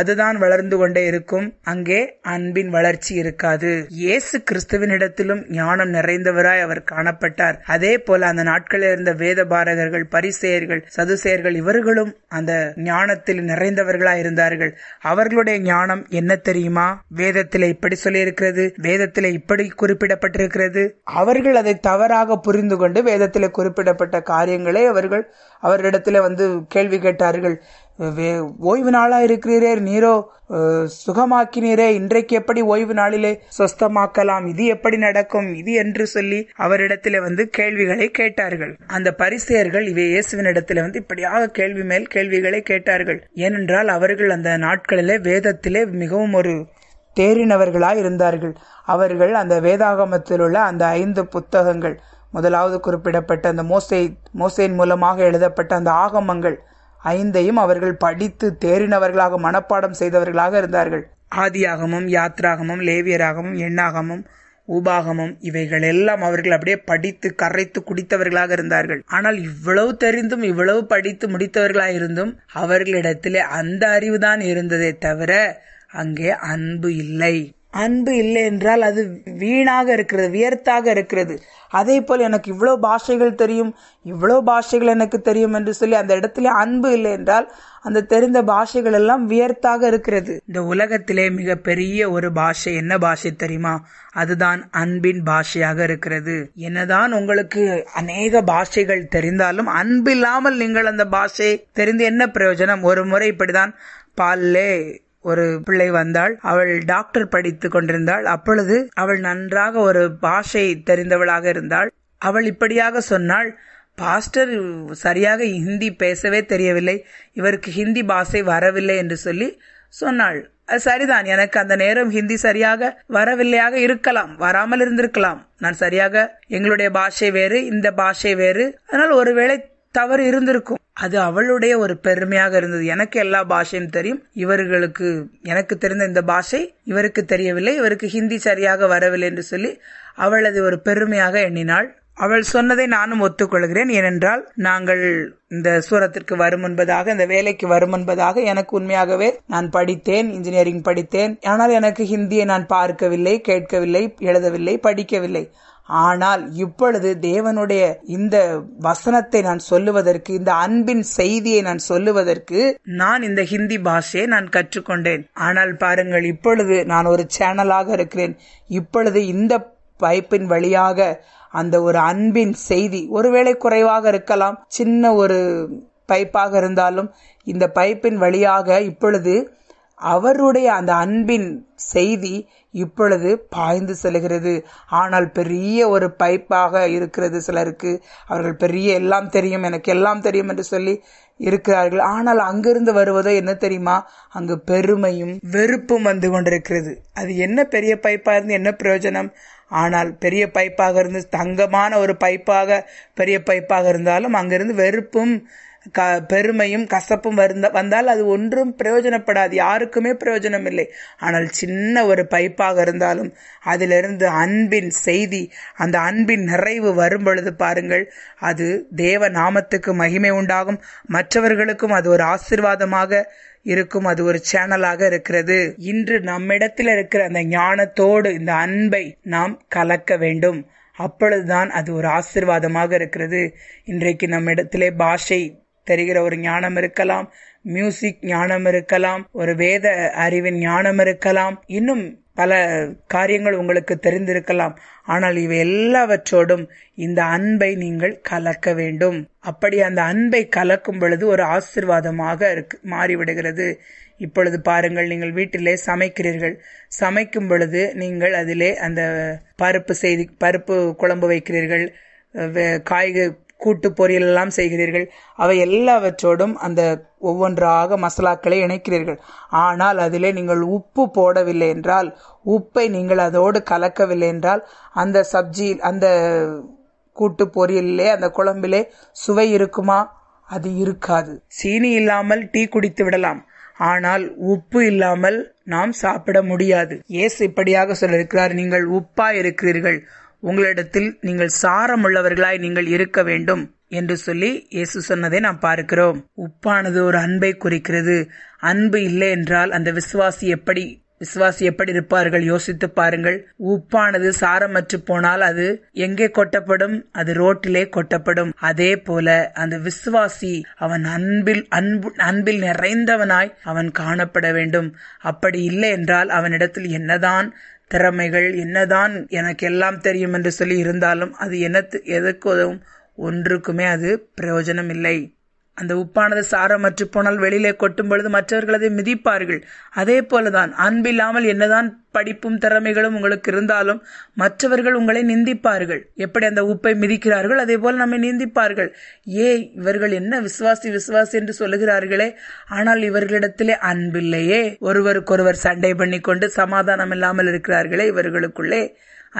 அதுதான் வளர்ந்து கொண்டே இருக்கும் அங்கே அன்பின் வளர்ச்சி இருக்காது இயேசு கிறிஸ்துவனிடத்திலும் ஞானம் நிறைந்தவராய் அவர் காணப்பட்டார் அதே போல அந்த நாட்களில் இருந்த வேத பாரகர்கள் பரிசெயர்கள் சதுசேயர்கள் இவர்களும் அந்த ஞானத்தில் நிறைந்தவர்களாய் இருந்தார்கள் அவர்களுடைய ஞானம் என்ன தெரியுமா வேதத்தில் இப்படி சொல்லியிருக்கிறது வேதத்தில் இப்படி குறிப்பிடப்பட்டிருக்கிறது அவர்கள் அதை தவறாக புரிந்து கொண்டு வேதத்தில் குறிப்பிடப்பட்ட காரியங்களை அவர்கள் அவரிடத்தில் வந்து கேள்வி கேட்டார்கள் ஓய்வு நாளா இருக்கிறீரே நீரோ சுகமாக்கினீரே இன்றைக்கு எப்படி ஓய்வு நாளிலே சொஸ்தமாக்கலாம் இது எப்படி நடக்கும் இது என்று சொல்லி அவரிடத்திலே வந்து கேள்விகளை கேட்டார்கள் அந்த பரிசெயர்கள் இவை இயேசுவின் இடத்துல வந்து இப்படியாக கேள்வி மேல் கேள்விகளை கேட்டார்கள் ஏனென்றால் அவர்கள் அந்த நாட்களிலே வேதத்திலே மிகவும் ஒரு தேறினவர்களாய் இருந்தார்கள் அவர்கள் அந்த வேதாகமத்தில் உள்ள அந்த ஐந்து புத்தகங்கள் முதலாவது குறிப்பிடப்பட்ட அந்த மோசை மோசையின் மூலமாக எழுதப்பட்ட அந்த ஆகமங்கள் ஐந்தையும் அவர்கள் படித்து தேறினவர்களாக மனப்பாடம் செய்தவர்களாக இருந்தார்கள் ஆதியாகமும் யாத்ராகமும் லேவியராகமும் எண்ணாகமும் உபாகமும் இவைகள் எல்லாம் அவர்கள் அப்படியே படித்து கரைத்து குடித்தவர்களாக இருந்தார்கள் ஆனால் இவ்வளவு தெரிந்தும் இவ்வளவு படித்து முடித்தவர்களாக இருந்தும் அவர்களிடத்திலே அந்த அறிவுதான் இருந்ததே தவிர அங்கே அன்பு இல்லை அன்பு இல்லை என்றால் அது வீணாக இருக்கிறது வியர்த்தாக இருக்கிறது அதே போல் எனக்கு இவ்வளோ பாஷைகள் தெரியும் இவ்வளோ பாஷைகள் எனக்கு தெரியும் என்று சொல்லி அந்த இடத்துல அன்பு இல்லை என்றால் அந்த தெரிந்த பாஷைகள் எல்லாம் வியர்த்தாக இருக்கிறது இந்த உலகத்திலே மிகப்பெரிய ஒரு பாஷை என்ன பாஷை தெரியுமா அதுதான் அன்பின் பாஷையாக இருக்கிறது என்னதான் உங்களுக்கு அநேக பாஷைகள் தெரிந்தாலும் இல்லாமல் நீங்கள் அந்த பாஷை தெரிந்து என்ன பிரயோஜனம் ஒரு முறை இப்படிதான் பால்லே ஒரு பிள்ளை வந்தாள் அவள் டாக்டர் படித்து கொண்டிருந்தாள் அப்பொழுது அவள் நன்றாக ஒரு பாஷை தெரிந்தவளாக இருந்தாள் அவள் இப்படியாக சொன்னாள் பாஸ்டர் சரியாக ஹிந்தி பேசவே தெரியவில்லை இவருக்கு ஹிந்தி பாஷை வரவில்லை என்று சொல்லி சொன்னாள் சரிதான் எனக்கு அந்த நேரம் ஹிந்தி சரியாக வரவில்லையாக இருக்கலாம் வராமல் இருந்திருக்கலாம் நான் சரியாக எங்களுடைய பாஷை வேறு இந்த பாஷை வேறு அதனால் ஒருவேளை தவறு இருந்திருக்கும் அது அவளுடைய ஒரு பெருமையாக இருந்தது எனக்கு எல்லா பாஷையும் தெரியும் இவர்களுக்கு எனக்கு தெரிந்த இந்த பாஷை இவருக்கு தெரியவில்லை இவருக்கு ஹிந்தி சரியாக வரவில்லை என்று சொல்லி அவள் அது ஒரு பெருமையாக எண்ணினாள் அவள் சொன்னதை நானும் ஒத்துக்கொள்கிறேன் ஏனென்றால் நாங்கள் இந்த சூரத்திற்கு வரும் என்பதாக இந்த வேலைக்கு வரும் என்பதாக எனக்கு உண்மையாகவே நான் படித்தேன் இன்ஜினியரிங் படித்தேன் ஆனால் எனக்கு ஹிந்தியை நான் பார்க்கவில்லை கேட்கவில்லை எழுதவில்லை படிக்கவில்லை ஆனால் இப்பொழுது தேவனுடைய இந்த வசனத்தை நான் சொல்லுவதற்கு இந்த அன்பின் செய்தியை நான் சொல்லுவதற்கு நான் இந்த ஹிந்தி பாஷையை நான் கற்றுக்கொண்டேன் ஆனால் பாருங்கள் இப்பொழுது நான் ஒரு சேனலாக இருக்கிறேன் இப்பொழுது இந்த பைப்பின் வழியாக அந்த ஒரு அன்பின் செய்தி ஒருவேளை குறைவாக இருக்கலாம் சின்ன ஒரு பைப்பாக இருந்தாலும் இந்த பைப்பின் வழியாக இப்பொழுது அவருடைய அந்த அன்பின் செய்தி இப்பொழுது பாய்ந்து செல்கிறது ஆனால் பெரிய ஒரு பைப்பாக இருக்கிறது சிலருக்கு அவர்கள் பெரிய எல்லாம் தெரியும் எனக்கு எல்லாம் தெரியும் என்று சொல்லி இருக்கிறார்கள் ஆனால் அங்கிருந்து வருவதோ என்ன தெரியுமா அங்கு பெருமையும் வெறுப்பும் வந்து கொண்டிருக்கிறது அது என்ன பெரிய பைப்பாக இருந்து என்ன பிரயோஜனம் ஆனால் பெரிய பைப்பாக இருந்து தங்கமான ஒரு பைப்பாக பெரிய பைப்பாக இருந்தாலும் அங்கிருந்து வெறுப்பும் க பெருமையும் கசப்பும் வருந்த வந்தால் அது ஒன்றும் பிரயோஜனப்படாது யாருக்குமே பிரயோஜனம் இல்லை ஆனால் சின்ன ஒரு பைப்பாக இருந்தாலும் அதிலிருந்து அன்பின் செய்தி அந்த அன்பின் நிறைவு வரும் பொழுது பாருங்கள் அது தேவ நாமத்துக்கு மகிமை உண்டாகும் மற்றவர்களுக்கும் அது ஒரு ஆசிர்வாதமாக இருக்கும் அது ஒரு சேனலாக இருக்கிறது இன்று நம்மிடத்தில் இருக்கிற அந்த ஞானத்தோடு இந்த அன்பை நாம் கலக்க வேண்டும் அப்பொழுதுதான் அது ஒரு ஆசிர்வாதமாக இருக்கிறது இன்றைக்கு நம்மிடத்திலே பாஷை தெரிகிற ஒரு ஞானம் இருக்கலாம் மியூசிக் ஞானம் இருக்கலாம் ஒரு வேத அறிவின் ஞானம் இருக்கலாம் இன்னும் பல காரியங்கள் உங்களுக்கு தெரிந்திருக்கலாம் ஆனால் இவை எல்லாவற்றோடும் இந்த அன்பை நீங்கள் கலக்க வேண்டும் அப்படி அந்த அன்பை கலக்கும் பொழுது ஒரு ஆசிர்வாதமாக இருக்கு மாறிவிடுகிறது இப்பொழுது பாருங்கள் நீங்கள் வீட்டிலே சமைக்கிறீர்கள் சமைக்கும் பொழுது நீங்கள் அதிலே அந்த பருப்பு செய்தி பருப்பு குழம்பு வைக்கிறீர்கள் காய்கறி கூட்டு பொரியல் எல்லாம் செய்கிறீர்கள் அவை எல்லாவற்றோடும் அந்த ஒவ்வொன்றாக மசாலாக்களை இணைக்கிறீர்கள் ஆனால் அதிலே நீங்கள் உப்பு போடவில்லை என்றால் உப்பை நீங்கள் அதோடு கலக்கவில்லை என்றால் அந்த சப்ஜி அந்த கூட்டு பொரியலே அந்த குழம்பிலே சுவை இருக்குமா அது இருக்காது சீனி இல்லாமல் டீ குடித்து விடலாம் ஆனால் உப்பு இல்லாமல் நாம் சாப்பிட முடியாது ஏசு இப்படியாக சொல்லிருக்கிறார் நீங்கள் உப்பா இருக்கிறீர்கள் உங்களிடத்தில் நீங்கள் சாரமுள்ளவர்களாய் நீங்கள் இருக்க வேண்டும் என்று சொல்லி இயேசு சொன்னதை நாம் பார்க்கிறோம் உப்பானது ஒரு அன்பை குறிக்கிறது அன்பு இல்லை என்றால் அந்த விசுவாசி எப்படி விசுவாசி எப்படி இருப்பார்கள் யோசித்து பாருங்கள் உப்பானது சாரமற்று போனால் அது எங்கே கொட்டப்படும் அது ரோட்டிலே கொட்டப்படும் அதே போல அந்த விசுவாசி அவன் அன்பில் அன்பு அன்பில் நிறைந்தவனாய் அவன் காணப்பட வேண்டும் அப்படி இல்லை என்றால் அவனிடத்தில் என்னதான் திறமைகள் என்னதான் எனக்கெல்லாம் தெரியும் என்று சொல்லி இருந்தாலும் அது எதற்கு உதவும்? ஒன்றுக்குமே அது பிரயோஜனம் இல்லை. அந்த உப்பானது சாரமற்று போனால் வெளியிலே கொட்டும் பொழுது மற்றவர்கள் அதை மிதிப்பார்கள் அதே போலதான் அன்பில்லாமல் என்னதான் படிப்பும் திறமைகளும் உங்களுக்கு இருந்தாலும் மற்றவர்கள் உங்களை நிந்திப்பார்கள் எப்படி அந்த உப்பை மிதிக்கிறார்கள் அதே போல நம்மை நிந்திப்பார்கள் ஏ இவர்கள் என்ன விசுவாசி விசுவாசி என்று சொல்லுகிறார்களே ஆனால் இவர்களிடத்திலே அன்பில்லையே ஒருவருக்கொருவர் சண்டை பண்ணி கொண்டு சமாதானம் இல்லாமல் இருக்கிறார்களே இவர்களுக்குள்ளே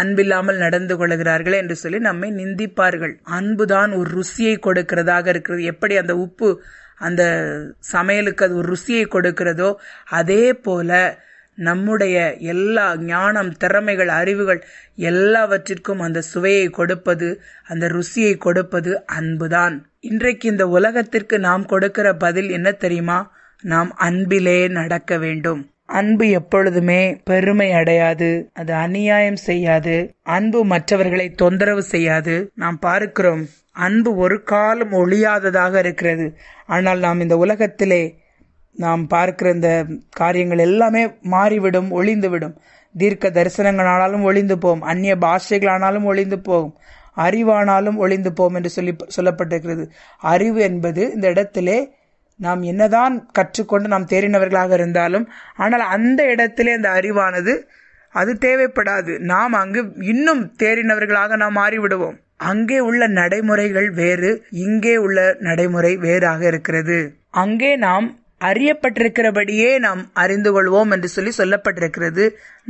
அன்பில்லாமல் நடந்து கொள்கிறார்கள் என்று சொல்லி நம்மை நிந்திப்பார்கள் அன்புதான் ஒரு ருசியை கொடுக்கிறதாக இருக்கிறது எப்படி அந்த உப்பு அந்த சமையலுக்கு அது ஒரு ருசியை கொடுக்கிறதோ அதே போல நம்முடைய எல்லா ஞானம் திறமைகள் அறிவுகள் எல்லாவற்றிற்கும் அந்த சுவையை கொடுப்பது அந்த ருசியை கொடுப்பது அன்புதான் இன்றைக்கு இந்த உலகத்திற்கு நாம் கொடுக்கிற பதில் என்ன தெரியுமா நாம் அன்பிலே நடக்க வேண்டும் அன்பு எப்பொழுதுமே பெருமை அடையாது அது அநியாயம் செய்யாது அன்பு மற்றவர்களை தொந்தரவு செய்யாது நாம் பார்க்கிறோம் அன்பு ஒரு காலம் ஒழியாததாக இருக்கிறது ஆனால் நாம் இந்த உலகத்திலே நாம் பார்க்கிற இந்த காரியங்கள் எல்லாமே மாறிவிடும் ஒளிந்துவிடும் தீர்க்க தரிசனங்களானாலும் ஒளிந்து போகும் அந்நிய பாஷைகளானாலும் ஒளிந்து போகும் அறிவானாலும் ஒளிந்து போகும் என்று சொல்லி சொல்லப்பட்டிருக்கிறது அறிவு என்பது இந்த இடத்திலே நாம் என்னதான் கற்றுக்கொண்டு நாம் தேறினவர்களாக இருந்தாலும் ஆனால் அந்த இடத்திலே அந்த அறிவானது அது தேவைப்படாது நாம் அங்கு இன்னும் தேறினவர்களாக நாம் மாறிவிடுவோம் அங்கே உள்ள நடைமுறைகள் வேறு இங்கே உள்ள நடைமுறை வேறாக இருக்கிறது அங்கே நாம் அறியப்பட்டிருக்கிறபடியே நாம் அறிந்து கொள்வோம் என்று சொல்லி சொல்லப்பட்டிருக்கிறது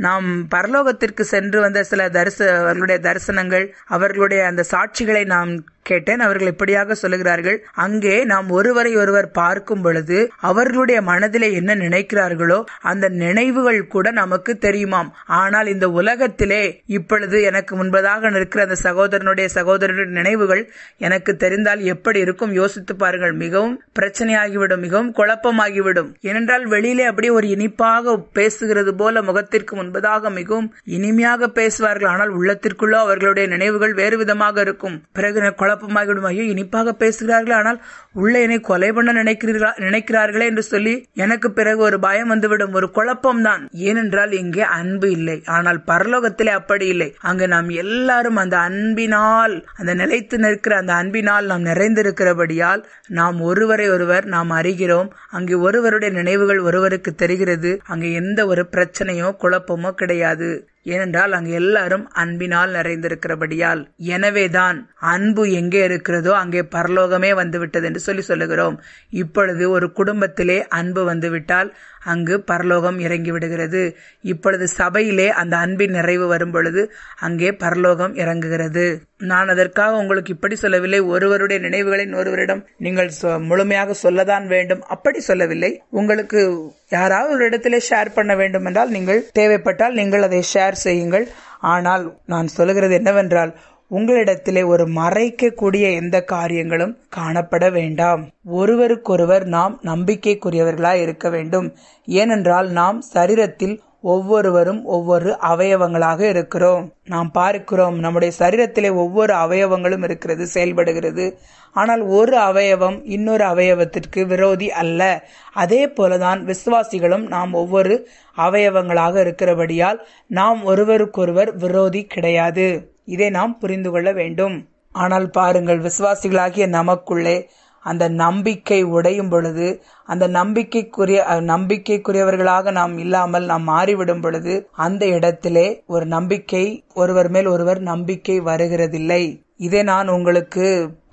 நாம் பரலோகத்திற்கு சென்று வந்த சில தரிச அவர்களுடைய தரிசனங்கள் அவர்களுடைய அந்த சாட்சிகளை நாம் கேட்டேன் அவர்கள் இப்படியாக சொல்லுகிறார்கள் அங்கே நாம் ஒருவரை ஒருவர் பார்க்கும் பொழுது அவர்களுடைய மனதிலே என்ன நினைக்கிறார்களோ அந்த நினைவுகள் கூட நமக்கு தெரியுமாம் ஆனால் இந்த உலகத்திலே இப்பொழுது எனக்கு முன்பதாக நிற்கிற அந்த சகோதரனுடைய சகோதரனுடைய நினைவுகள் எனக்கு தெரிந்தால் எப்படி இருக்கும் யோசித்து பாருங்கள் மிகவும் பிரச்சனையாகிவிடும் மிகவும் குழப்பமாகிவிடும் ஏனென்றால் வெளியிலே அப்படியே ஒரு இனிப்பாக பேசுகிறது போல முகத்திற்கு முன்பதாக மிகவும் இனிமையாக பேசுவார்கள் ஆனால் உள்ளத்திற்குள்ளோ அவர்களுடைய நினைவுகள் வேறு விதமாக இருக்கும் பிறகு குழப்பமாகிவிடும் ஐயோ இனிப்பாக பேசுகிறார்களே ஆனால் உள்ளே என்னை கொலை பண்ண நினைக்கிறீர்களா நினைக்கிறார்களே என்று சொல்லி எனக்கு பிறகு ஒரு பயம் வந்துவிடும் ஒரு குழப்பம்தான் ஏனென்றால் இங்கே அன்பு இல்லை ஆனால் பரலோகத்திலே அப்படி இல்லை அங்கு நாம் எல்லாரும் அந்த அன்பினால் அந்த நிலைத்து நிற்கிற அந்த அன்பினால் நாம் நிறைந்திருக்கிறபடியால் நாம் ஒருவரை ஒருவர் நாம் அறிகிறோம் அங்கே ஒருவருடைய நினைவுகள் ஒருவருக்கு தெரிகிறது அங்கு எந்த ஒரு பிரச்சனையோ குழப்பமோ கிடையாது ஏனென்றால் அங்கு எல்லாரும் அன்பினால் நிறைந்திருக்கிறபடியால் எனவேதான் அன்பு எங்கே இருக்கிறதோ அங்கே பரலோகமே வந்துவிட்டது என்று சொல்லி சொல்லுகிறோம் இப்பொழுது ஒரு குடும்பத்திலே அன்பு வந்துவிட்டால் அங்கு பரலோகம் இறங்கிவிடுகிறது இப்பொழுது சபையிலே அந்த அன்பின் நிறைவு வரும் பொழுது அங்கே பரலோகம் இறங்குகிறது நான் அதற்காக உங்களுக்கு இப்படி சொல்லவில்லை ஒருவருடைய நினைவுகளை ஒருவரிடம் நீங்கள் முழுமையாக சொல்லதான் வேண்டும் அப்படி சொல்லவில்லை உங்களுக்கு யாராவது ஒரு இடத்திலே ஷேர் பண்ண வேண்டும் என்றால் நீங்கள் தேவைப்பட்டால் நீங்கள் அதை ஷேர் செய்யுங்கள் ஆனால் நான் சொல்லுகிறது என்னவென்றால் உங்களிடத்திலே ஒரு மறைக்கக்கூடிய எந்த காரியங்களும் காணப்பட வேண்டாம் ஒருவருக்கொருவர் நாம் நம்பிக்கைக்குரியவர்களாய் இருக்க வேண்டும் ஏனென்றால் நாம் சரீரத்தில் ஒவ்வொருவரும் ஒவ்வொரு அவயவங்களாக இருக்கிறோம் நாம் பார்க்கிறோம் நம்முடைய சரீரத்திலே ஒவ்வொரு அவயவங்களும் இருக்கிறது செயல்படுகிறது ஆனால் ஒரு அவயவம் இன்னொரு அவயவத்திற்கு விரோதி அல்ல அதே போலதான் விசுவாசிகளும் நாம் ஒவ்வொரு அவயவங்களாக இருக்கிறபடியால் நாம் ஒருவருக்கொருவர் விரோதி கிடையாது இதை நாம் புரிந்து கொள்ள வேண்டும் ஆனால் பாருங்கள் விசுவாசிகளாகிய நமக்குள்ளே அந்த நம்பிக்கை உடையும் பொழுது அந்த நம்பிக்கைக்குரிய நம்பிக்கைக்குரியவர்களாக நாம் இல்லாமல் நாம் மாறிவிடும் பொழுது அந்த இடத்திலே ஒரு நம்பிக்கை ஒருவர் மேல் ஒருவர் நம்பிக்கை வருகிறதில்லை இதை நான் உங்களுக்கு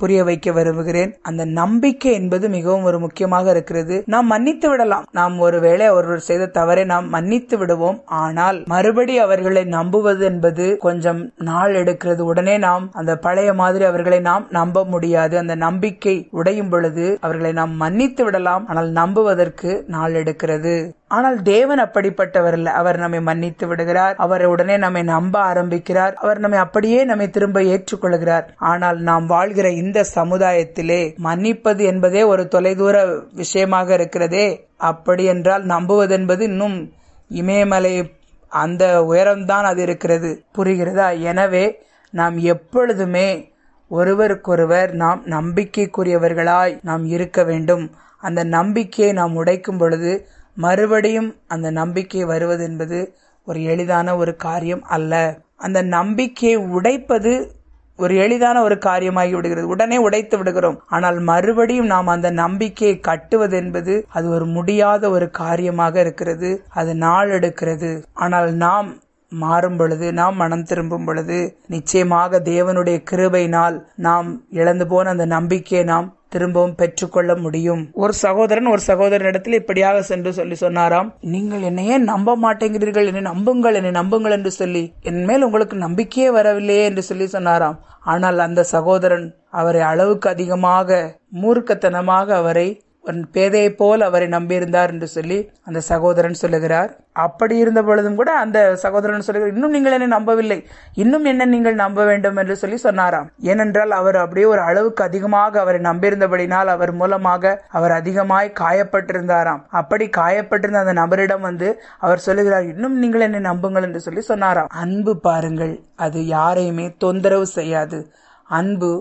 புரிய வைக்க விரும்புகிறேன் அந்த நம்பிக்கை என்பது மிகவும் ஒரு முக்கியமாக இருக்கிறது நாம் மன்னித்து விடலாம் நாம் ஒருவேளை அவர்கள் செய்த தவறை நாம் மன்னித்து விடுவோம் ஆனால் மறுபடி அவர்களை நம்புவது என்பது கொஞ்சம் நாள் எடுக்கிறது உடனே நாம் அந்த பழைய மாதிரி அவர்களை நாம் நம்ப முடியாது அந்த நம்பிக்கை உடையும் பொழுது அவர்களை நாம் மன்னித்து விடலாம் ஆனால் நம்புவதற்கு நாள் எடுக்கிறது ஆனால் தேவன் அப்படிப்பட்டவர் அல்ல அவர் நம்மை மன்னித்து விடுகிறார் அவர் உடனே நம்மை நம்ப ஆரம்பிக்கிறார் அவர் நம்மை அப்படியே நம்மை திரும்ப ஏற்றுக்கொள்கிறார் ஆனால் நாம் வாழ்கிற இந்த இந்த சமுதாயத்திலே மன்னிப்பது என்பதே ஒரு தொலைதூர விஷயமாக இருக்கிறதே அப்படி என்றால் நம்புவதென்பது இன்னும் இமயமலை அந்த உயரம்தான் அது இருக்கிறது புரிகிறதா எனவே நாம் எப்பொழுதுமே ஒருவருக்கொருவர் நாம் நம்பிக்கைக்குரியவர்களாய் நாம் இருக்க வேண்டும் அந்த நம்பிக்கையை நாம் உடைக்கும் பொழுது மறுபடியும் அந்த நம்பிக்கை வருவது என்பது ஒரு எளிதான ஒரு காரியம் அல்ல அந்த நம்பிக்கையை உடைப்பது ஒரு எளிதான ஒரு காரியமாகி விடுகிறது உடனே உடைத்து விடுகிறோம் ஆனால் மறுபடியும் நாம் அந்த நம்பிக்கையை கட்டுவது என்பது அது ஒரு முடியாத ஒரு காரியமாக இருக்கிறது அது நாள் எடுக்கிறது ஆனால் நாம் மாறும் பொழுது நாம் மனம் திரும்பும் பொழுது நிச்சயமாக தேவனுடைய கிருபையினால் நாம் இழந்து போன அந்த நம்பிக்கையை நாம் திரும்பவும் பெற்றுக்கொள்ள முடியும் ஒரு சகோதரன் ஒரு சகோதரன் இடத்துல இப்படியாக சென்று சொல்லி சொன்னாராம் நீங்கள் என்னையே நம்ப மாட்டேங்கிறீர்கள் என்னை நம்புங்கள் என்னை நம்புங்கள் என்று சொல்லி என் மேல் உங்களுக்கு நம்பிக்கையே வரவில்லையே என்று சொல்லி சொன்னாராம் ஆனால் அந்த சகோதரன் அவரை அளவுக்கு அதிகமாக மூர்க்கத்தனமாக அவரை பேதையை போல் அவரை நம்பியிருந்தார் என்று சொல்லி அந்த சகோதரன் சொல்லுகிறார் அப்படி இருந்த பொழுதும் கூட அந்த சகோதரன் சொல்லுகிறார் இன்னும் நீங்கள் என்னை நம்பவில்லை இன்னும் என்ன நீங்கள் நம்ப வேண்டும் என்று சொல்லி சொன்னாராம் ஏனென்றால் அவர் அப்படியே ஒரு அளவுக்கு அதிகமாக அவரை நம்பியிருந்தபடினால் அவர் மூலமாக அவர் அதிகமாய் காயப்பட்டிருந்தாராம் அப்படி காயப்பட்டிருந்த அந்த நபரிடம் வந்து அவர் சொல்லுகிறார் இன்னும் நீங்கள் என்னை நம்புங்கள் என்று சொல்லி சொன்னாராம் அன்பு பாருங்கள் அது யாரையுமே தொந்தரவு செய்யாது அன்பு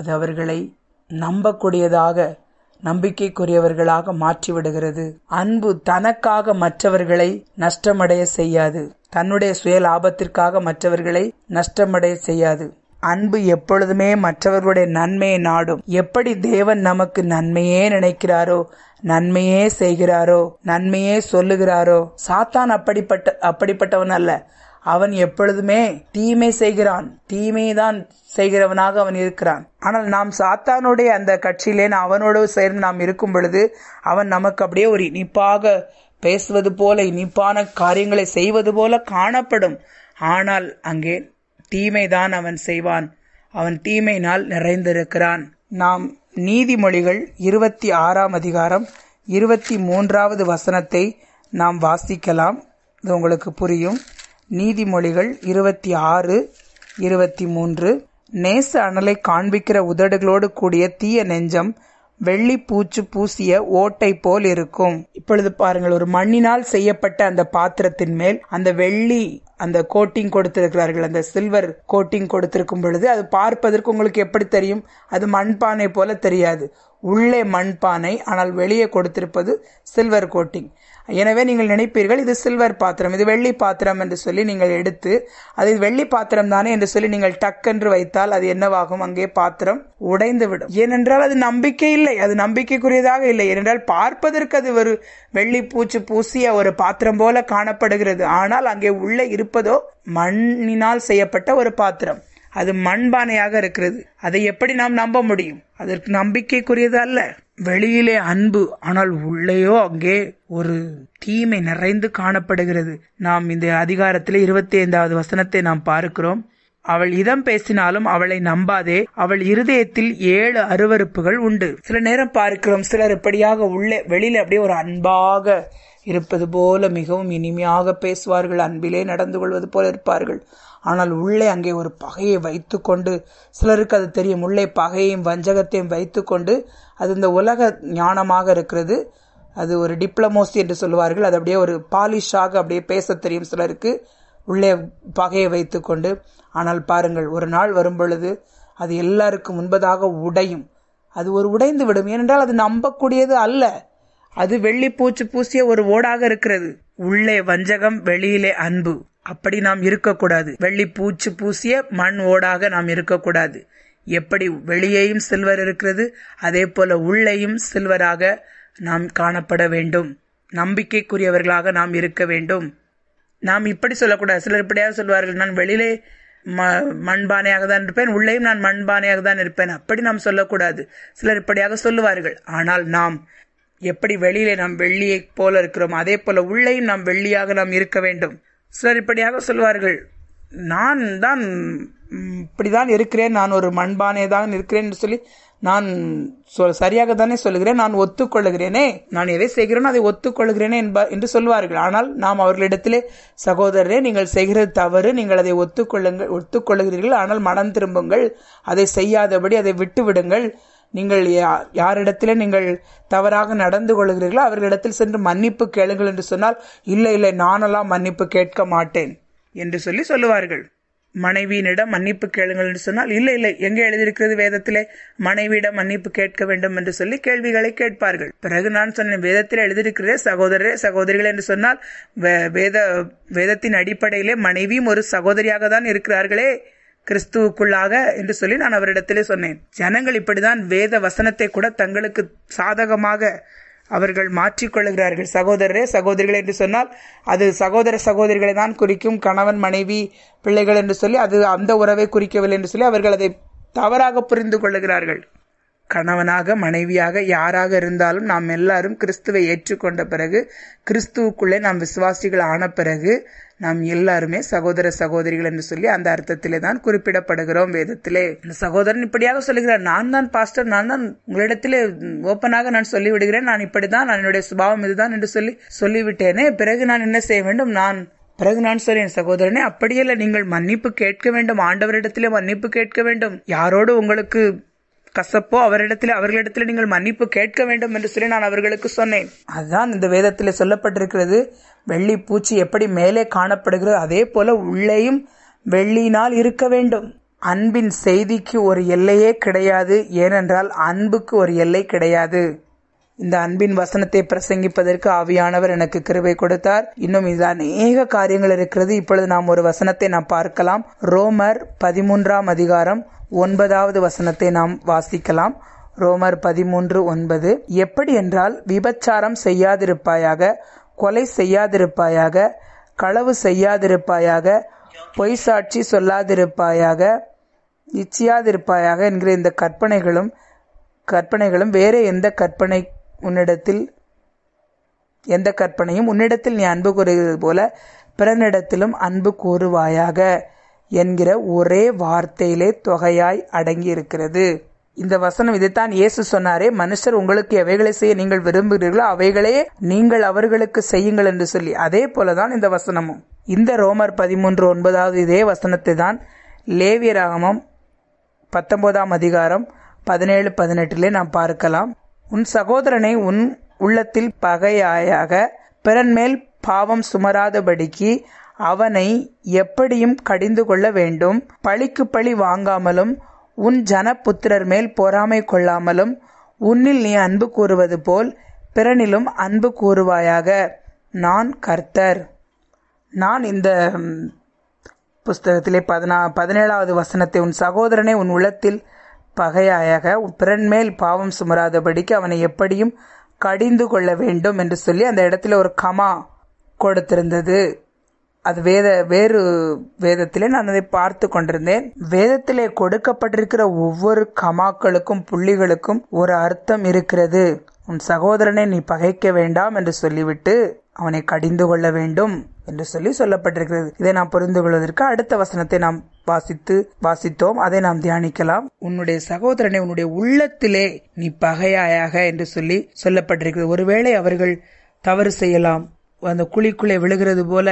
அது அவர்களை நம்பக்கூடியதாக நம்பிக்கைக்குரியவர்களாக மாற்றிவிடுகிறது அன்பு தனக்காக மற்றவர்களை நஷ்டமடைய செய்யாது தன்னுடைய சுய லாபத்திற்காக மற்றவர்களை நஷ்டமடைய செய்யாது அன்பு எப்பொழுதுமே மற்றவர்களுடைய நன்மையை நாடும் எப்படி தேவன் நமக்கு நன்மையே நினைக்கிறாரோ நன்மையே செய்கிறாரோ நன்மையே சொல்லுகிறாரோ சாத்தான் அப்படிப்பட்ட அப்படிப்பட்டவன் அல்ல அவன் எப்பொழுதுமே தீமை செய்கிறான் தீமைதான் செய்கிறவனாக அவன் இருக்கிறான் ஆனால் நாம் சாத்தானுடைய அந்த கட்சியிலே அவனோடு சேர்ந்து நாம் இருக்கும் பொழுது அவன் நமக்கு அப்படியே ஒரு இனிப்பாக பேசுவது போல இனிப்பான காரியங்களை செய்வது போல காணப்படும் ஆனால் அங்கே தீமைதான் அவன் செய்வான் அவன் தீமையினால் நிறைந்திருக்கிறான் நாம் நீதிமொழிகள் இருபத்தி ஆறாம் அதிகாரம் இருபத்தி மூன்றாவது வசனத்தை நாம் வாசிக்கலாம் இது உங்களுக்கு புரியும் நீதிமொழிகள் இருபத்தி ஆறு இருபத்தி மூன்று நேச அனலை காண்பிக்கிற உதடுகளோடு கூடிய தீய நெஞ்சம் வெள்ளி பூச்சு பூசிய ஓட்டை போல் இருக்கும் இப்பொழுது பாருங்கள் ஒரு மண்ணினால் செய்யப்பட்ட அந்த பாத்திரத்தின் மேல் அந்த வெள்ளி அந்த கோட்டிங் கொடுத்திருக்கிறார்கள் அந்த சில்வர் கோட்டிங் கொடுத்திருக்கும் பொழுது அது பார்ப்பதற்கு உங்களுக்கு எப்படி தெரியும் அது மண்பானை போல தெரியாது உள்ளே மண்பானை ஆனால் வெளியே கொடுத்திருப்பது சில்வர் கோட்டிங் எனவே நீங்கள் நினைப்பீர்கள் இது சில்வர் பாத்திரம் இது வெள்ளி பாத்திரம் என்று சொல்லி நீங்கள் எடுத்து அது வெள்ளி பாத்திரம் தானே என்று சொல்லி நீங்கள் டக்கென்று வைத்தால் அது என்னவாகும் அங்கே பாத்திரம் உடைந்துவிடும் ஏனென்றால் அது நம்பிக்கை இல்லை அது நம்பிக்கைக்குரியதாக இல்லை ஏனென்றால் பார்ப்பதற்கு அது ஒரு வெள்ளி பூச்சு பூசிய ஒரு பாத்திரம் போல காணப்படுகிறது ஆனால் அங்கே உள்ளே இருப்பதோ மண்ணினால் செய்யப்பட்ட ஒரு பாத்திரம் அது மண்பானையாக இருக்கிறது அதை எப்படி நாம் நம்ப முடியும் அதற்கு நம்பிக்கைக்குரியது அல்ல வெளியிலே அன்பு ஆனால் உள்ளேயோ அங்கே ஒரு தீமை நிறைந்து காணப்படுகிறது நாம் இந்த அதிகாரத்தில் இருபத்தி ஐந்தாவது வசனத்தை நாம் பார்க்கிறோம் அவள் இதம் பேசினாலும் அவளை நம்பாதே அவள் இருதயத்தில் ஏழு அருவறுப்புகள் உண்டு சில நேரம் பார்க்கிறோம் சிலர் இப்படியாக உள்ளே வெளியில அப்படியே ஒரு அன்பாக இருப்பது போல மிகவும் இனிமையாக பேசுவார்கள் அன்பிலே நடந்து கொள்வது போல இருப்பார்கள் ஆனால் உள்ளே அங்கே ஒரு பகையை வைத்துக்கொண்டு சிலருக்கு அது தெரியும் உள்ளே பகையையும் வஞ்சகத்தையும் வைத்துக்கொண்டு அது இந்த உலக ஞானமாக இருக்கிறது அது ஒரு டிப்ளமோசி என்று சொல்லுவார்கள் அது அப்படியே ஒரு பாலிஷாக அப்படியே பேச தெரியும் சிலருக்கு உள்ளே பகையை வைத்துக்கொண்டு ஆனால் பாருங்கள் ஒரு நாள் வரும் பொழுது அது எல்லாருக்கும் முன்பதாக உடையும் அது ஒரு உடைந்து விடும் ஏனென்றால் அது நம்பக்கூடியது அல்ல அது வெள்ளி பூச்சு பூசிய ஒரு ஓடாக இருக்கிறது உள்ளே வஞ்சகம் வெளியிலே அன்பு அப்படி நாம் இருக்கக்கூடாது வெள்ளி பூச்சு பூசிய மண் ஓடாக நாம் இருக்கக்கூடாது எப்படி வெளியேயும் சில்வர் இருக்கிறது அதே போல உள்ளேயும் சில்வராக நாம் காணப்பட வேண்டும் நம்பிக்கைக்குரியவர்களாக நாம் இருக்க வேண்டும் நாம் இப்படி சொல்லக்கூடாது சிலர் இப்படியாவது சொல்வார்கள் நான் வெளியிலே ம மண்பானையாக தான் இருப்பேன் உள்ளேயும் நான் மண்பானையாக தான் இருப்பேன் அப்படி நாம் சொல்லக்கூடாது சிலர் இப்படியாக சொல்லுவார்கள் ஆனால் நாம் எப்படி வெளியிலே நாம் வெள்ளியை போல இருக்கிறோம் அதே போல உள்ளேயும் நாம் வெள்ளியாக நாம் இருக்க வேண்டும் சிலர் இப்படியாக சொல்வார்கள் நான் தான் இப்படி தான் இருக்கிறேன் நான் ஒரு மண்பானே தான் இருக்கிறேன் என்று சொல்லி நான் சரியாக தானே சொல்லுகிறேன் நான் ஒத்துக்கொள்ளுகிறேனே நான் எதை செய்கிறேனோ அதை ஒத்துக்கொள்கிறேனே என்ப என்று சொல்வார்கள் ஆனால் நாம் அவர்களிடத்திலே சகோதரரே நீங்கள் செய்கிறது தவறு நீங்கள் அதை ஒத்துக்கொள்ளுங்கள் ஒத்துக்கொள்ளுகிறீர்கள் ஆனால் மனம் திரும்புங்கள் அதை செய்யாதபடி அதை விட்டு விடுங்கள் நீங்கள் யாரிடத்தில் நீங்கள் தவறாக நடந்து கொள்கிறீர்களோ அவர்களிடத்தில் சென்று மன்னிப்பு கேளுங்கள் என்று சொன்னால் இல்லை இல்லை நானெல்லாம் மன்னிப்பு கேட்க மாட்டேன் என்று சொல்லி சொல்லுவார்கள் மனைவியினிடம் மன்னிப்பு கேளுங்கள் என்று சொன்னால் இல்லை இல்லை எங்கே எழுதியிருக்கிறது வேதத்திலே மனைவியிடம் மன்னிப்பு கேட்க வேண்டும் என்று சொல்லி கேள்விகளை கேட்பார்கள் பிறகு நான் சொன்னேன் வேதத்தில் எழுதியிருக்கிறதே சகோதரரே சகோதரிகள் என்று சொன்னால் வேத வேதத்தின் அடிப்படையிலே மனைவியும் ஒரு சகோதரியாக தான் இருக்கிறார்களே கிறிஸ்துவுக்குள்ளாக என்று சொல்லி நான் அவரிடத்திலே சொன்னேன் ஜனங்கள் இப்படிதான் வேத வசனத்தை கூட தங்களுக்கு சாதகமாக அவர்கள் மாற்றிக்கொள்கிறார்கள் சகோதரரே சகோதரிகள் என்று சொன்னால் அது சகோதர சகோதரிகளை தான் குறிக்கும் கணவன் மனைவி பிள்ளைகள் என்று சொல்லி அது அந்த உறவை குறிக்கவில்லை என்று சொல்லி அவர்கள் அதை தவறாக புரிந்து கொள்ளுகிறார்கள் கணவனாக மனைவியாக யாராக இருந்தாலும் நாம் எல்லாரும் கிறிஸ்துவை ஏற்றுக்கொண்ட பிறகு கிறிஸ்துவுக்குள்ளே நாம் விசுவாசிகள் ஆன பிறகு நாம் எல்லாருமே சகோதர சகோதரிகள் என்று சொல்லி அந்த அர்த்தத்திலே தான் குறிப்பிடப்படுகிறோம் வேதத்திலே சகோதரன் இப்படியாக சொல்லுகிறார் நான் தான் பாஸ்டர் நான் தான் உங்களிடத்திலே ஓப்பனாக நான் சொல்லிவிடுகிறேன் நான் இப்படிதான் நான் என்னுடைய சுபாவம் இதுதான் என்று சொல்லி சொல்லிவிட்டேனே பிறகு நான் என்ன செய்ய வேண்டும் நான் பிறகு நான் சொல்றேன் சகோதரனே அப்படியல்ல நீங்கள் மன்னிப்பு கேட்க வேண்டும் ஆண்டவரிடத்திலே மன்னிப்பு கேட்க வேண்டும் யாரோடு உங்களுக்கு கசப்போ அவரிடத்தில் அவர்களிடத்தில் நீங்கள் மன்னிப்பு கேட்க வேண்டும் என்று சொல்லி நான் அவர்களுக்கு சொன்னேன் அதுதான் இந்த வேதத்தில் சொல்லப்பட்டிருக்கிறது வெள்ளி பூச்சி எப்படி மேலே காணப்படுகிறது அதே போல உள்ளேயும் வெள்ளினால் இருக்க வேண்டும் அன்பின் செய்திக்கு ஒரு எல்லையே கிடையாது ஏனென்றால் அன்புக்கு ஒரு எல்லை கிடையாது இந்த அன்பின் வசனத்தை பிரசங்கிப்பதற்கு ஆவியானவர் எனக்கு கிருவை கொடுத்தார் இன்னும் இது அநேக காரியங்கள் இருக்கிறது இப்பொழுது நாம் ஒரு வசனத்தை நாம் பார்க்கலாம் ரோமர் பதிமூன்றாம் அதிகாரம் ஒன்பதாவது வசனத்தை நாம் வாசிக்கலாம் ரோமர் பதிமூன்று ஒன்பது எப்படி என்றால் விபச்சாரம் செய்யாதிருப்பாயாக கொலை செய்யாதிருப்பாயாக களவு செய்யாதிருப்பாயாக பொய் சாட்சி சொல்லாதிருப்பாயாக நிச்சயாதிருப்பாயாக என்கிற இந்த கற்பனைகளும் கற்பனைகளும் வேறு எந்த கற்பனை உன்னிடத்தில் எந்த கற்பனையும் உன்னிடத்தில் நீ அன்பு கூறுகிறது போல பிறனிடத்திலும் அன்பு கூறுவாயாக என்கிற ஒரே வார்த்தையிலே தொகையாய் அடங்கி இருக்கிறது இந்த வசனம் இதைத்தான் இயேசு சொன்னாரே மனுஷர் உங்களுக்கு எவைகளை செய்ய நீங்கள் விரும்புகிறீர்களோ அவைகளே நீங்கள் அவர்களுக்கு செய்யுங்கள் என்று சொல்லி அதே போலதான் இந்த வசனமும் இந்த ரோமர் பதிமூன்று ஒன்பதாவது இதே வசனத்தை தான் லேவியராகமம் பத்தொன்பதாம் அதிகாரம் பதினேழு பதினெட்டிலே நாம் பார்க்கலாம் உன் சகோதரனை உன் உள்ளத்தில் பகையாயாக பிறன்மேல் பாவம் சுமராதபடிக்கு அவனை எப்படியும் கடிந்து கொள்ள வேண்டும் பழிக்கு பழி வாங்காமலும் உன் ஜனபுத்திரர் மேல் பொறாமை கொள்ளாமலும் உன்னில் நீ அன்பு கூறுவது போல் பிறனிலும் அன்பு கூறுவாயாக நான் கர்த்தர் நான் இந்த புஸ்தகத்திலே பதினா பதினேழாவது வசனத்தை உன் சகோதரனை உன் உள்ளத்தில் பகையாயாக பிறன் மேல் பாவம் சுமராதபடிக்கு அவனை எப்படியும் கடிந்து கொள்ள வேண்டும் என்று சொல்லி அந்த இடத்துல ஒரு கமா கொடுத்திருந்தது அது வேத வேறு வேதத்திலே நான் அதை பார்த்து கொண்டிருந்தேன் வேதத்திலே கொடுக்கப்பட்டிருக்கிற ஒவ்வொரு கமாக்களுக்கும் புள்ளிகளுக்கும் ஒரு அர்த்தம் இருக்கிறது உன் சகோதரனை நீ பகைக்க வேண்டாம் என்று சொல்லிவிட்டு அவனை கடிந்து கொள்ள வேண்டும் என்று சொல்லி சொல்லப்பட்டிருக்கிறது இதை நாம் புரிந்து கொள்வதற்கு அடுத்த வசனத்தை நாம் வாசித்து வாசித்தோம் அதை நாம் தியானிக்கலாம் உன்னுடைய சகோதரனை உன்னுடைய உள்ளத்திலே நீ பகையாயாக என்று சொல்லி சொல்லப்பட்டிருக்கிறது ஒருவேளை அவர்கள் தவறு செய்யலாம் அந்த குழிக்குள்ளே விழுகிறது போல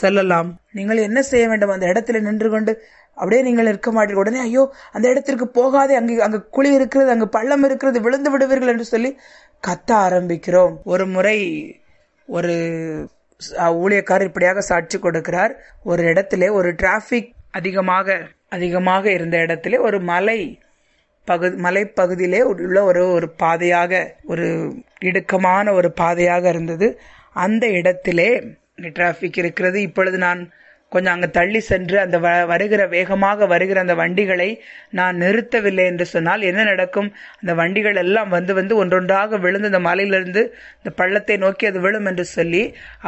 செல்லலாம் நீங்கள் என்ன செய்ய வேண்டும் அந்த இடத்துல நின்று கொண்டு அப்படியே நீங்கள் இருக்க மாட்டீர்கள் உடனே ஐயோ அந்த இடத்திற்கு போகாதே அங்கே அங்கே குழி இருக்கிறது அங்கே பள்ளம் இருக்கிறது விழுந்து விடுவீர்கள் என்று சொல்லி கத்த ஆரம்பிக்கிறோம் ஒரு முறை ஒரு ஊழியக்காரர் இப்படியாக சாட்சி கொடுக்கிறார் ஒரு இடத்துல ஒரு டிராபிக் அதிகமாக அதிகமாக இருந்த இடத்துல ஒரு மலை பகுதி மலைப்பகுதியிலே உள்ள ஒரு ஒரு பாதையாக ஒரு இடுக்கமான ஒரு பாதையாக இருந்தது அந்த இடத்திலே டிராஃபிக் இருக்கிறது இப்பொழுது நான் கொஞ்சம் அங்கே தள்ளி சென்று அந்த வ வருகிற வேகமாக வருகிற அந்த வண்டிகளை நான் நிறுத்தவில்லை என்று சொன்னால் என்ன நடக்கும் அந்த வண்டிகள் எல்லாம் வந்து வந்து ஒன்றொன்றாக விழுந்து அந்த மலையிலிருந்து இந்த பள்ளத்தை நோக்கி அது விழும் என்று சொல்லி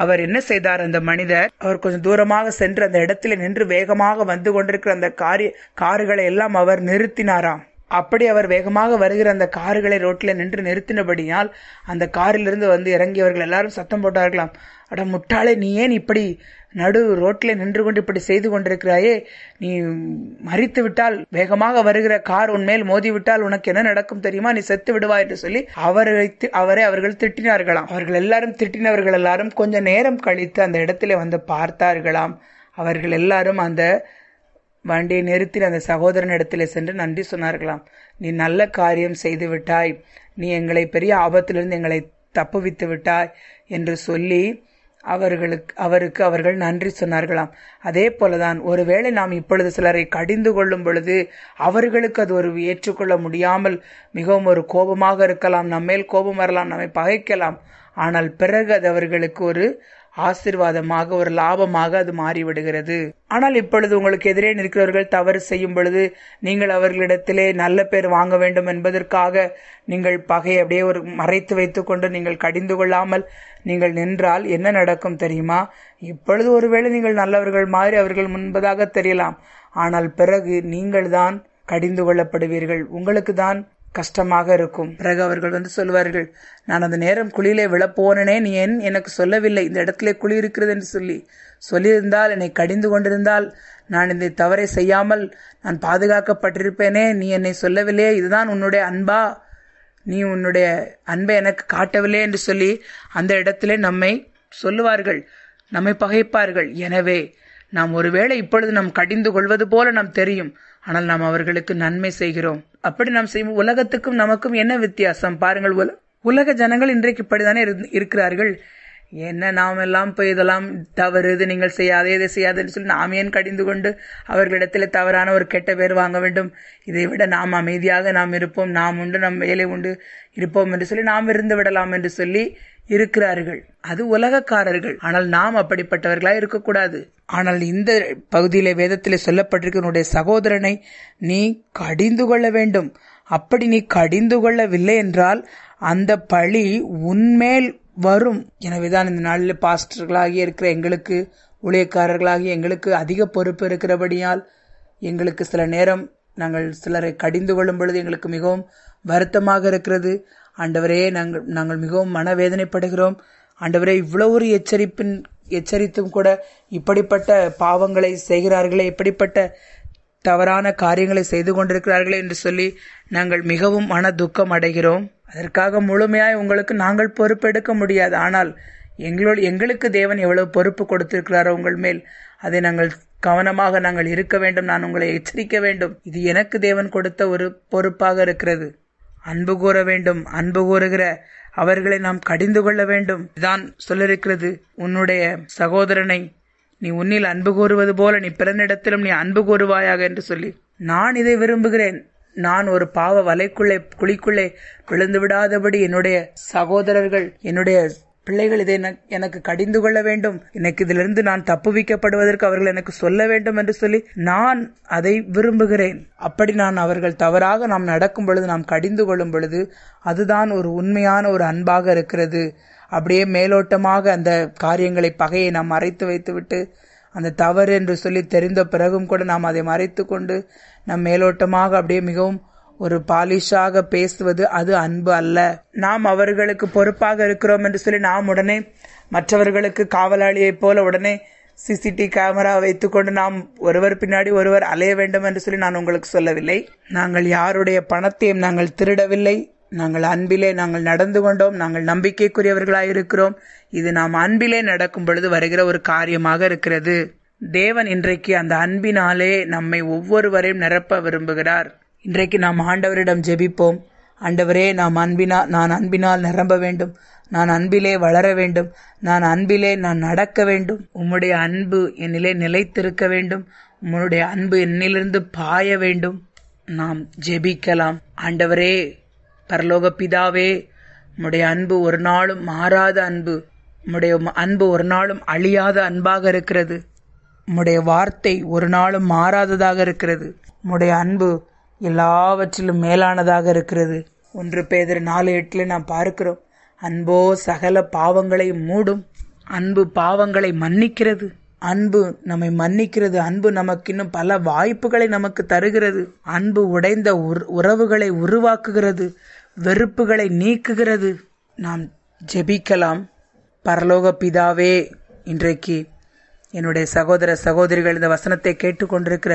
அவர் என்ன செய்தார் அந்த மனிதர் அவர் கொஞ்சம் தூரமாக சென்று அந்த இடத்துல நின்று வேகமாக வந்து கொண்டிருக்கிற அந்த காரி கார்களை எல்லாம் அவர் நிறுத்தினாராம் அப்படி அவர் வேகமாக வருகிற அந்த கார்களை ரோட்டில் நின்று நிறுத்தினபடியால் அந்த காரிலிருந்து வந்து இறங்கியவர்கள் எல்லாரும் சத்தம் போட்டார்களாம் அட முட்டாளே நீ ஏன் இப்படி நடு ரோட்டில் நின்று கொண்டு இப்படி செய்து கொண்டிருக்கிறாயே நீ மறித்து விட்டால் வேகமாக வருகிற கார் உன்மேல் மோதிவிட்டால் உனக்கு என்ன நடக்கும் தெரியுமா நீ செத்து விடுவா என்று சொல்லி அவரை அவரை அவர்கள் திட்டினார்களாம் அவர்கள் எல்லாரும் திட்டினவர்கள் எல்லாரும் கொஞ்ச நேரம் கழித்து அந்த இடத்துல வந்து பார்த்தார்களாம் அவர்கள் எல்லாரும் அந்த வண்டியை நிறுத்தி அந்த சகோதரன் இடத்துல சென்று நன்றி சொன்னார்களாம் நீ நல்ல காரியம் செய்து விட்டாய் நீ எங்களை பெரிய ஆபத்திலிருந்து எங்களை தப்புவித்து விட்டாய் என்று சொல்லி அவர்களுக்கு அவருக்கு அவர்கள் நன்றி சொன்னார்களாம் அதே போலதான் ஒருவேளை நாம் இப்பொழுது சிலரை கடிந்து கொள்ளும் பொழுது அவர்களுக்கு அது ஒரு ஏற்றுக்கொள்ள முடியாமல் மிகவும் ஒரு கோபமாக இருக்கலாம் நம்மேல் கோபம் வரலாம் நம்மை பகைக்கலாம் ஆனால் பிறகு அது அவர்களுக்கு ஒரு ஆசிர்வாதமாக ஒரு லாபமாக அது மாறிவிடுகிறது ஆனால் இப்பொழுது உங்களுக்கு எதிரே நிற்கிறவர்கள் தவறு செய்யும் பொழுது நீங்கள் அவர்களிடத்திலே நல்ல பேர் வாங்க வேண்டும் என்பதற்காக நீங்கள் பகையை அப்படியே ஒரு மறைத்து வைத்துக்கொண்டு நீங்கள் கடிந்து கொள்ளாமல் நீங்கள் நின்றால் என்ன நடக்கும் தெரியுமா இப்பொழுது ஒருவேளை நீங்கள் நல்லவர்கள் மாறி அவர்கள் முன்பதாக தெரியலாம் ஆனால் பிறகு நீங்கள்தான் கடிந்து கொள்ளப்படுவீர்கள் உங்களுக்கு தான் கஷ்டமாக இருக்கும் பிறகு அவர்கள் வந்து சொல்வார்கள் நான் அந்த நேரம் குழியிலே விழப்போனே நீ என் எனக்கு சொல்லவில்லை இந்த இடத்துல குழி இருக்கிறது என்று சொல்லி சொல்லியிருந்தால் என்னை கடிந்து கொண்டிருந்தால் நான் இந்த தவறை செய்யாமல் நான் பாதுகாக்கப்பட்டிருப்பேனே நீ என்னை சொல்லவில்லையே இதுதான் உன்னுடைய அன்பா நீ உன்னுடைய அன்பை எனக்கு காட்டவில்லை என்று சொல்லி அந்த இடத்திலே நம்மை சொல்லுவார்கள் நம்மை பகைப்பார்கள் எனவே நாம் ஒருவேளை இப்பொழுது நாம் கடிந்து கொள்வது போல நாம் தெரியும் ஆனால் நாம் அவர்களுக்கு நன்மை செய்கிறோம் அப்படி நாம் செய்யும் உலகத்துக்கும் நமக்கும் என்ன வித்தியாசம் பாருங்கள் உலக ஜனங்கள் இன்றைக்கு இப்படிதானே இருக்கிறார்கள் என்ன நாம் எல்லாம் போய் இதெல்லாம் தவறு இது நீங்கள் செய்யாதே இதை செய்யாதுன்னு சொல்லி நாம் ஏன் கடிந்து கொண்டு அவர்களிடத்தில் தவறான ஒரு கெட்ட பேர் வாங்க வேண்டும் இதை விட நாம் அமைதியாக நாம் இருப்போம் நாம் உண்டு நம் வேலை உண்டு இருப்போம் என்று சொல்லி நாம் இருந்து விடலாம் என்று சொல்லி இருக்கிறார்கள் அது உலகக்காரர்கள் ஆனால் நாம் அப்படிப்பட்டவர்களா இருக்கக்கூடாது ஆனால் இந்த பகுதியில வேதத்தில் சொல்லப்பட்டிருக்கிற சகோதரனை நீ கடிந்து கொள்ள வேண்டும் அப்படி நீ கடிந்து கொள்ளவில்லை என்றால் அந்த பழி உன்மேல் வரும் எனவேதான் இந்த நாளில் பாஸ்டர்களாகிய இருக்கிற எங்களுக்கு ஊழியக்காரர்களாகிய எங்களுக்கு அதிக பொறுப்பு இருக்கிறபடியால் எங்களுக்கு சில நேரம் நாங்கள் சிலரை கடிந்து கொள்ளும் பொழுது எங்களுக்கு மிகவும் வருத்தமாக இருக்கிறது ஆண்டவரே நாங்கள் நாங்கள் மிகவும் மனவேதனைப்படுகிறோம் ஆண்டவரே இவ்வளோ ஒரு எச்சரிப்பின் எச்சரித்தும் கூட இப்படிப்பட்ட பாவங்களை செய்கிறார்களே இப்படிப்பட்ட தவறான காரியங்களை செய்து கொண்டிருக்கிறார்களே என்று சொல்லி நாங்கள் மிகவும் மன துக்கம் அடைகிறோம் அதற்காக முழுமையாய் உங்களுக்கு நாங்கள் பொறுப்பெடுக்க முடியாது ஆனால் எங்களோ எங்களுக்கு தேவன் எவ்வளவு பொறுப்பு கொடுத்திருக்கிறாரோ உங்கள் மேல் அதை நாங்கள் கவனமாக நாங்கள் இருக்க வேண்டும் நான் உங்களை எச்சரிக்க வேண்டும் இது எனக்கு தேவன் கொடுத்த ஒரு பொறுப்பாக இருக்கிறது அன்பு கூற வேண்டும் அன்பு கூறுகிற அவர்களை நாம் கடிந்து கொள்ள வேண்டும் இதுதான் சொல்லிருக்கிறது உன்னுடைய சகோதரனை நீ உன்னில் அன்பு கூறுவது போல நீ பிறனிடத்திலும் நீ அன்பு கூறுவாயாக என்று சொல்லி நான் இதை விரும்புகிறேன் நான் ஒரு பாவ வலைக்குள்ளே குழிக்குள்ளே விழுந்து விடாதபடி என்னுடைய சகோதரர்கள் என்னுடைய பிள்ளைகள் இதை எனக்கு கடிந்து கொள்ள வேண்டும் எனக்கு இதிலிருந்து நான் தப்புவிக்கப்படுவதற்கு அவர்கள் எனக்கு சொல்ல வேண்டும் என்று சொல்லி நான் அதை விரும்புகிறேன் அப்படி நான் அவர்கள் தவறாக நாம் நடக்கும் பொழுது நாம் கடிந்து கொள்ளும் பொழுது அதுதான் ஒரு உண்மையான ஒரு அன்பாக இருக்கிறது அப்படியே மேலோட்டமாக அந்த காரியங்களை பகையை நாம் மறைத்து வைத்துவிட்டு அந்த தவறு என்று சொல்லி தெரிந்த பிறகும் கூட நாம் அதை மறைத்து கொண்டு நம் மேலோட்டமாக அப்படியே மிகவும் ஒரு பாலிஷாக பேசுவது அது அன்பு அல்ல நாம் அவர்களுக்கு பொறுப்பாக இருக்கிறோம் என்று சொல்லி நாம் உடனே மற்றவர்களுக்கு காவலாளியைப் போல உடனே சிசிடி கேமரா வைத்துக்கொண்டு நாம் ஒருவர் பின்னாடி ஒருவர் அலைய வேண்டும் என்று சொல்லி நான் உங்களுக்கு சொல்லவில்லை நாங்கள் யாருடைய பணத்தையும் நாங்கள் திருடவில்லை நாங்கள் அன்பிலே நாங்கள் நடந்து கொண்டோம் நாங்கள் நம்பிக்கைக்குரியவர்களாக இருக்கிறோம் இது நாம் அன்பிலே நடக்கும் பொழுது வருகிற ஒரு காரியமாக இருக்கிறது தேவன் இன்றைக்கு அந்த அன்பினாலே நம்மை ஒவ்வொருவரையும் நிரப்ப விரும்புகிறார் இன்றைக்கு நாம் ஆண்டவரிடம் ஜெபிப்போம் ஆண்டவரே நாம் அன்பினா நான் அன்பினால் நிரம்ப வேண்டும் நான் அன்பிலே வளர வேண்டும் நான் அன்பிலே நான் நடக்க வேண்டும் உம்முடைய அன்பு என்னிலே நிலைத்திருக்க வேண்டும் உம்முடைய அன்பு என்னிலிருந்து பாய வேண்டும் நாம் ஜெபிக்கலாம் ஆண்டவரே பரலோக பிதாவே உம்முடைய அன்பு ஒரு நாளும் மாறாத அன்பு உம்முடைய அன்பு ஒரு நாளும் அழியாத அன்பாக இருக்கிறது உம்முடைய வார்த்தை ஒரு நாளும் மாறாததாக இருக்கிறது உம்முடைய அன்பு எல்லாவற்றிலும் மேலானதாக இருக்கிறது ஒன்று பேதர் நாலு எட்டில் நாம் பார்க்கிறோம் அன்போ சகல பாவங்களை மூடும் அன்பு பாவங்களை மன்னிக்கிறது அன்பு நம்மை மன்னிக்கிறது அன்பு நமக்கு இன்னும் பல வாய்ப்புகளை நமக்கு தருகிறது அன்பு உடைந்த உறவுகளை உருவாக்குகிறது வெறுப்புகளை நீக்குகிறது நாம் ஜெபிக்கலாம் பரலோக பிதாவே இன்றைக்கு என்னுடைய சகோதர சகோதரிகள் இந்த வசனத்தை கேட்டுக்கொண்டிருக்கிற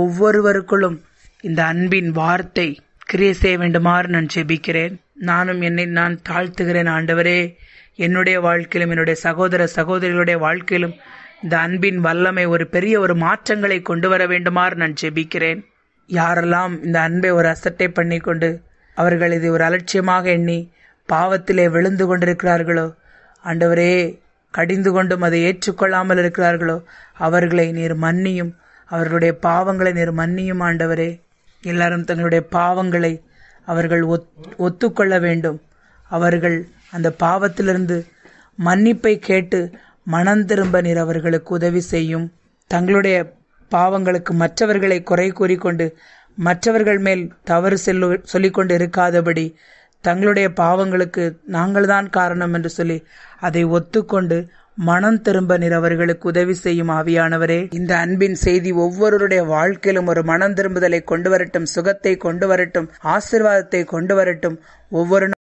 ஒவ்வொருவருக்குள்ளும் இந்த அன்பின் வார்த்தை கிரிய செய்ய வேண்டுமாறு நான் செபிக்கிறேன் நானும் என்னை நான் தாழ்த்துகிறேன் ஆண்டவரே என்னுடைய வாழ்க்கையிலும் என்னுடைய சகோதர சகோதரிகளுடைய வாழ்க்கையிலும் இந்த அன்பின் வல்லமை ஒரு பெரிய ஒரு மாற்றங்களை கொண்டு வர வேண்டுமாறு நான் செபிக்கிறேன் யாரெல்லாம் இந்த அன்பை ஒரு அசட்டை பண்ணிக்கொண்டு அவர்கள் இதை ஒரு அலட்சியமாக எண்ணி பாவத்திலே விழுந்து கொண்டிருக்கிறார்களோ ஆண்டவரே கடிந்து கொண்டும் அதை ஏற்றுக்கொள்ளாமல் இருக்கிறார்களோ அவர்களை நீர் மன்னியும் அவர்களுடைய பாவங்களை நீர் மன்னியும் ஆண்டவரே எல்லாரும் தங்களுடைய பாவங்களை அவர்கள் ஒத்துக்கொள்ள வேண்டும் அவர்கள் அந்த பாவத்திலிருந்து மன்னிப்பை கேட்டு மனம் திரும்ப நீர் அவர்களுக்கு உதவி செய்யும் தங்களுடைய பாவங்களுக்கு மற்றவர்களை குறை கூறிக்கொண்டு மற்றவர்கள் மேல் தவறு செல்லு சொல்லிக்கொண்டு இருக்காதபடி தங்களுடைய பாவங்களுக்கு நாங்கள்தான் காரணம் என்று சொல்லி அதை ஒத்துக்கொண்டு மனம் திரும்ப நிறவர்களுக்கு உதவி செய்யும் ஆவியானவரே இந்த அன்பின் செய்தி ஒவ்வொருடைய வாழ்க்கையிலும் ஒரு மனம் திரும்புதலை கொண்டு வரட்டும் சுகத்தை கொண்டு வரட்டும் ஆசிர்வாதத்தை கொண்டு வரட்டும் ஒவ்வொரு